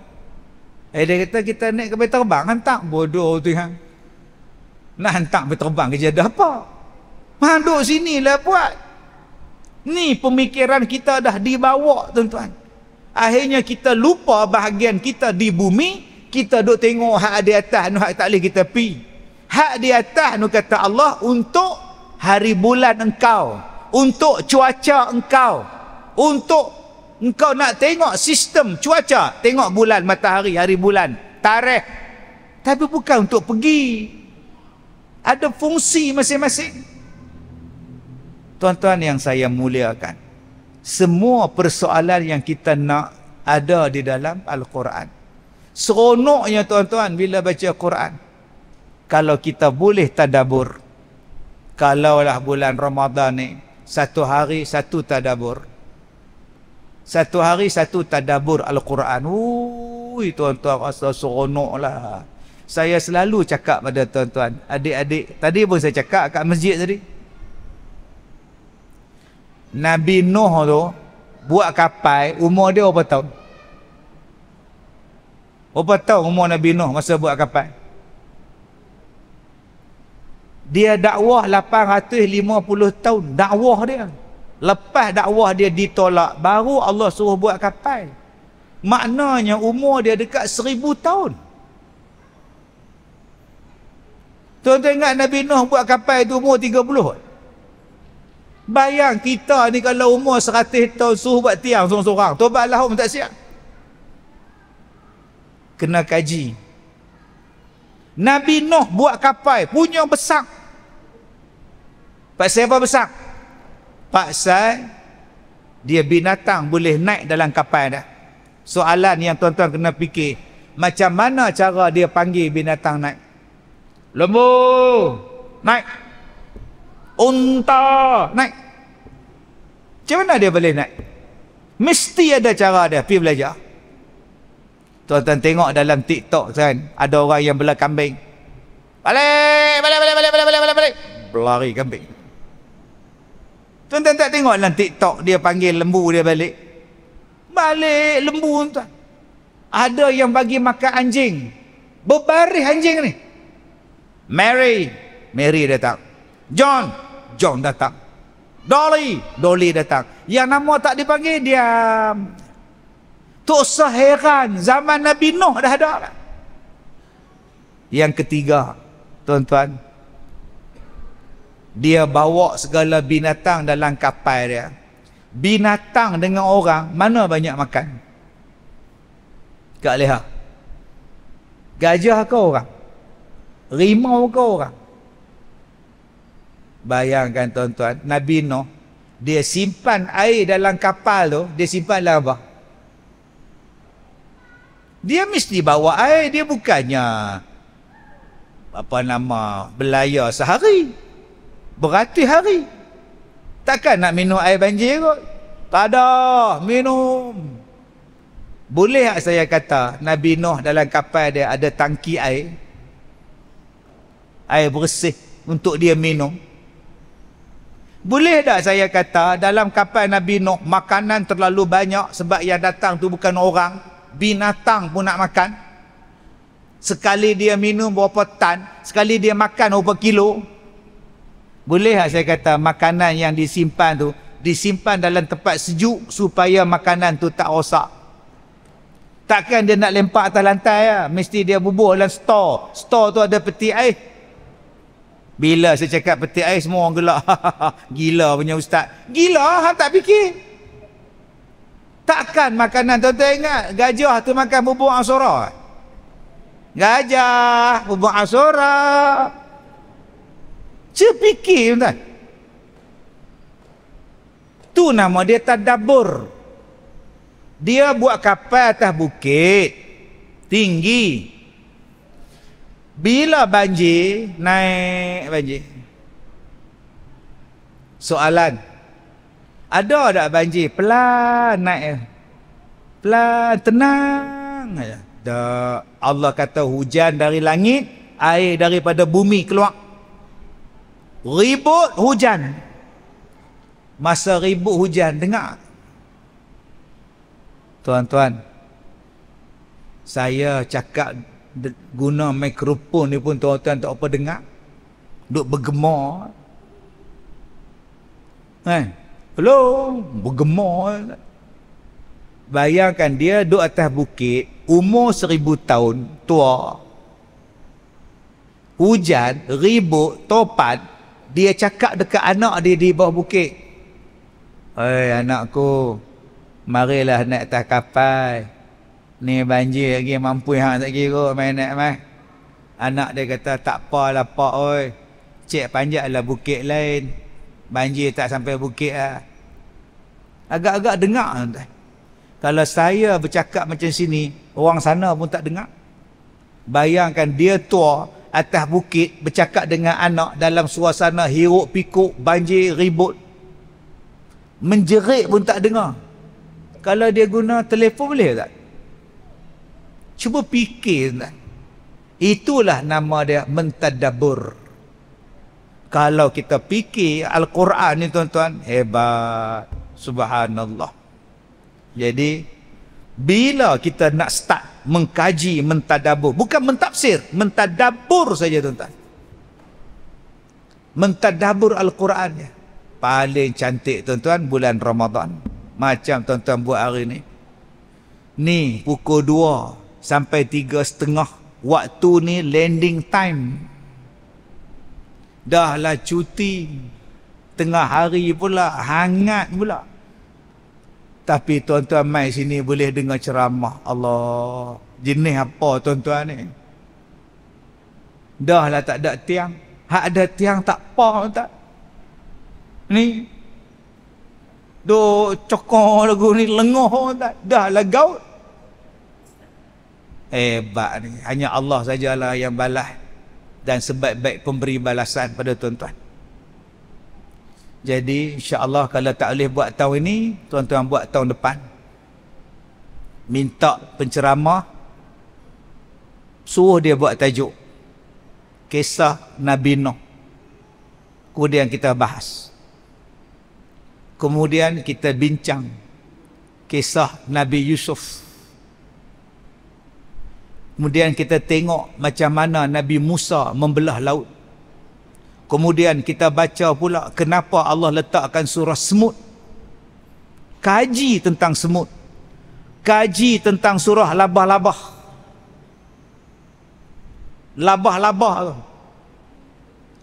Eh dia kata kita naik ke terbang kan tak bodoh tu kan. Nak hantar ke terbang kerja dah apa? Mah duduk sinilah buat. Ni pemikiran kita dah dibawa tuan-tuan. Akhirnya kita lupa bahagian kita di bumi, kita duk tengok hak di atas nu hak tak boleh kita pi. Hak di atas nu kata Allah untuk hari bulan engkau, untuk cuaca engkau, untuk engkau nak tengok sistem cuaca tengok bulan matahari hari bulan tarikh tapi bukan untuk pergi ada fungsi masing-masing tuan-tuan yang saya muliakan semua persoalan yang kita nak ada di dalam al-Quran seronoknya tuan-tuan bila baca al Quran kalau kita boleh tadabur. kalaulah bulan Ramadan ni satu hari satu tadabur. Satu hari satu tadabur Al-Quran. Ui tuan-tuan rasa seronok lah. Saya selalu cakap pada tuan-tuan. Adik-adik. Tadi pun saya cakap kat masjid tadi. Nabi Nuh tu buat kapal umur dia berapa tahun? Berapa tahun umur Nabi Nuh masa buat kapal? Dia dakwah 850 tahun dakwah dia. Lepas dakwah dia ditolak, baru Allah suruh buat kapal. Maknanya umur dia dekat seribu tahun. Tuan-tuan ingat Nabi Nuh buat kapal itu umur tiga puluh. Bayang kita ni kalau umur seratus tahun suruh buat tiang seorang-seorang. Tobat lah tak siap. Kena kaji. Nabi Nuh buat kapal punya besar. Pak siapa besar? pasal dia binatang boleh naik dalam kapal dah. Soalan yang tuan-tuan kena fikir, macam mana cara dia panggil binatang naik? Lembu naik. Unta naik. Macam mana dia boleh naik? Mesti ada cara dia pergi belajar. Tuan-tuan tengok dalam TikTok kan, ada orang yang bela kambing. Balik, balik, balik, balik, balik, balik, balik. Berlari kambing. Tuan-tuan tak tengok dalam TikTok dia panggil lembu dia balik. Balik lembu tuan. Ada yang bagi makan anjing. Berbaris anjing ni. Mary. Mary datang. John. John datang. Dolly. Dolly datang. Yang nama tak dipanggil dia. Um, Tok seheran. Zaman Nabi Nuh dah ada. Yang ketiga. Tuan-tuan dia bawa segala binatang dalam kapal dia binatang dengan orang mana banyak makan Kak Leha gajah ke orang rimau ke orang bayangkan tuan-tuan Nabi Nuh dia simpan air dalam kapal tu dia simpan dalam apa dia mesti bawa air dia bukannya apa nama belayar sehari beratus hari takkan nak minum air banjir kot tak ada minum boleh tak saya kata Nabi Nuh dalam kapal dia ada tangki air air bersih untuk dia minum boleh tak saya kata dalam kapal Nabi Nuh makanan terlalu banyak sebab yang datang tu bukan orang binatang pun nak makan sekali dia minum berapa tan sekali dia makan berapa kilo boleh tak saya kata makanan yang disimpan tu disimpan dalam tempat sejuk supaya makanan tu tak rosak. Takkan dia nak lempak atas lantai ya? Mesti dia bubur dalam store. Store tu ada peti air. Bila saya cakap peti air semua orang gelak. Gila punya ustaz. Gila hang tak fikir. Takkan makanan tu tuan ingat gajah tu makan bubur asura. Gajah bubur asura. Gajah bubuh asura. Saya fikir tuan. Tu nama dia tadabur. Dia buat kapal atas bukit. Tinggi. Bila banjir, naik banjir. Soalan. Ada tak banjir? Pelan naik. Pelan, tenang. Tak. Allah kata hujan dari langit, air daripada bumi keluar ribut hujan masa ribut hujan dengar tuan-tuan saya cakap guna mikrofon ni pun tuan-tuan tak apa dengar duk bergemar kan hello bergemar bayangkan dia duk atas bukit umur seribu tahun tua hujan ribut topat dia cakap dekat anak dia di bawah bukit. Hei anakku, marilah naik atas kapal. Ni banjir lagi, mampu yang tak kira main naik mai. Anak dia kata, tak apa lah pak oi. Cik panjat lah bukit lain. Banjir tak sampai bukit lah. Agak-agak dengar. Kalau saya bercakap macam sini, orang sana pun tak dengar. Bayangkan dia tua, atas bukit bercakap dengan anak dalam suasana hiruk pikuk banjir ribut menjerit pun tak dengar kalau dia guna telefon boleh tak cuba fikir tak? itulah nama dia mentadabur kalau kita fikir Al-Quran ni tuan-tuan hebat subhanallah jadi bila kita nak start mengkaji, mentadabur. Bukan mentafsir, mentadabur saja tuan-tuan. Mentadabur Al-Quran. Ya. Paling cantik tuan-tuan bulan Ramadan. Macam tuan-tuan buat hari ni. Ni pukul 2 sampai 3 setengah. Waktu ni landing time. Dahlah cuti. Tengah hari pula hangat pula. Tapi tuan-tuan mai sini boleh dengar ceramah Allah. Jenis apa tuan-tuan ni? Dah lah tak ada tiang. Hak ada tiang tak apa tak. Ni. Duk cokong lagu ni lengoh tak. Dah lah gaut. Hebat ni. Hanya Allah sajalah yang balas. Dan sebaik-baik pemberi balasan pada tuan-tuan. Jadi insya-Allah kalau tak boleh buat tahun ini, tuan-tuan buat tahun depan. Minta penceramah suruh dia buat tajuk kisah Nabi Nuh. Kemudian kita bahas. Kemudian kita bincang kisah Nabi Yusuf. Kemudian kita tengok macam mana Nabi Musa membelah laut. Kemudian kita baca pula kenapa Allah letakkan surah semut. Kaji tentang semut. Kaji tentang surah labah-labah. Labah-labah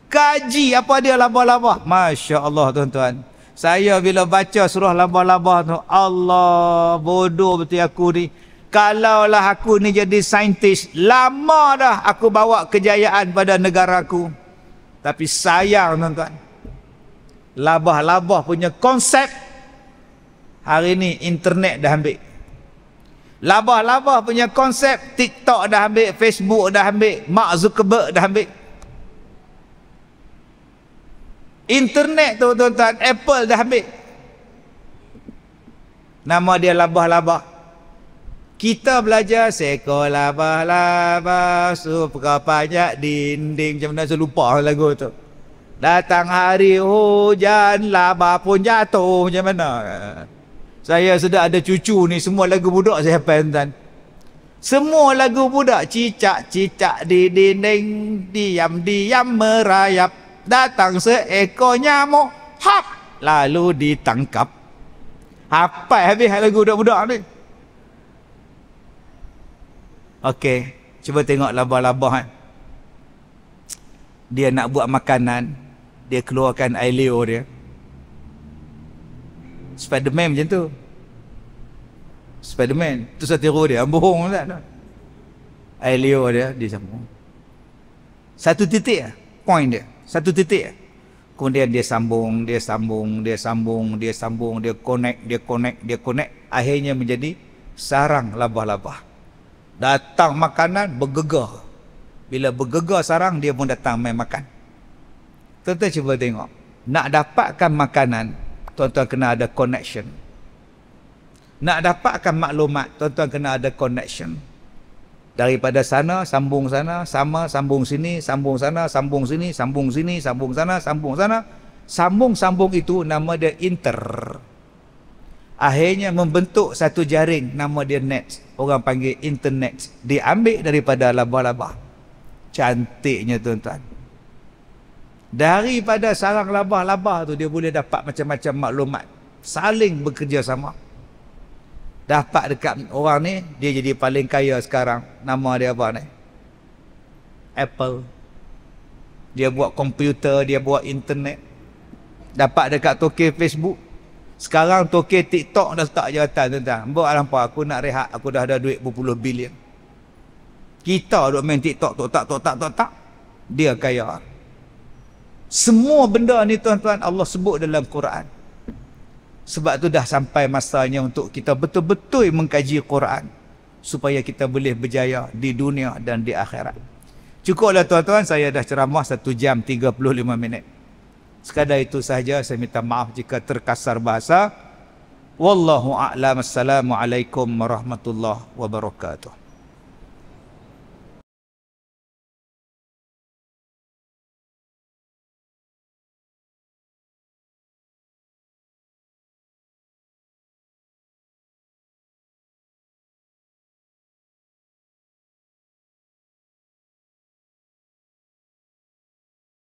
Kaji apa dia labah-labah. Masya Allah tuan-tuan. Saya bila baca surah labah-labah tu. Allah bodoh betul aku ni. Kalaulah aku ni jadi saintis. Lama dah aku bawa kejayaan pada negaraku. aku. Tapi sayang tuan-tuan. Labah-labah punya konsep. Hari ini internet dah ambil. Labah-labah punya konsep. TikTok dah ambil. Facebook dah ambil. Mark Zuckerberg dah ambil. Internet tu tuan-tuan. Apple dah ambil. Nama dia labah-labah kita belajar sekolah laba super panjat dinding macam mana saya lupa lagu tu datang hari hujan laba pun jatuh macam mana saya sedar ada cucu ni semua lagu budak saya hafal semua lagu budak cicak-cicak di dinding diam-diam merayap datang seekor nyamuk hap lalu ditangkap hafal habis lagu budak-budak ni -budak Okey, cuba tengok labah laba eh. kan. Dia nak buat makanan, dia keluarkan air liur dia. Spiderman macam tu. Spiderman, tu saya tiru dia, bohong lah, tak? Air liur dia, dia sambung. Satu titik lah, point dia. Satu titik lah. Kemudian dia sambung, dia sambung, dia sambung, dia sambung, dia connect, dia connect, dia connect. Akhirnya menjadi sarang labah-labah. Datang makanan bergegar. Bila bergegar sarang dia pun datang main makan. tuan cuba tengok. Nak dapatkan makanan, tuan-tuan kena ada connection. Nak dapatkan maklumat, tuan-tuan kena ada connection. Daripada sana, sambung sana, sama, sambung sini, sambung sana, sambung sini, sambung sini, sambung sana, sambung sana. Sambung-sambung itu nama dia Inter akhirnya membentuk satu jaring nama dia net orang panggil internet diambil daripada laba-laba cantiknya tuan-tuan daripada sarang laba-laba tu dia boleh dapat macam-macam maklumat saling bekerjasama dapat dekat orang ni dia jadi paling kaya sekarang nama dia apa ni Apple dia buat komputer dia buat internet dapat dekat toke Facebook sekarang toke TikTok dah start jawatan tentang. Mbak lampa aku nak rehat. Aku dah ada duit berpuluh bilion. Kita duk main TikTok tok tak tok tak tok tak. Dia kaya. Semua benda ni tuan-tuan Allah sebut dalam Quran. Sebab tu dah sampai masanya untuk kita betul-betul mengkaji Quran. Supaya kita boleh berjaya di dunia dan di akhirat. Cukuplah tuan-tuan saya dah ceramah 1 jam 35 minit. Sekadar itu sahaja saya minta maaf jika terkasar bahasa. Wallahu a'lam. Assalamualaikum warahmatullahi wabarakatuh.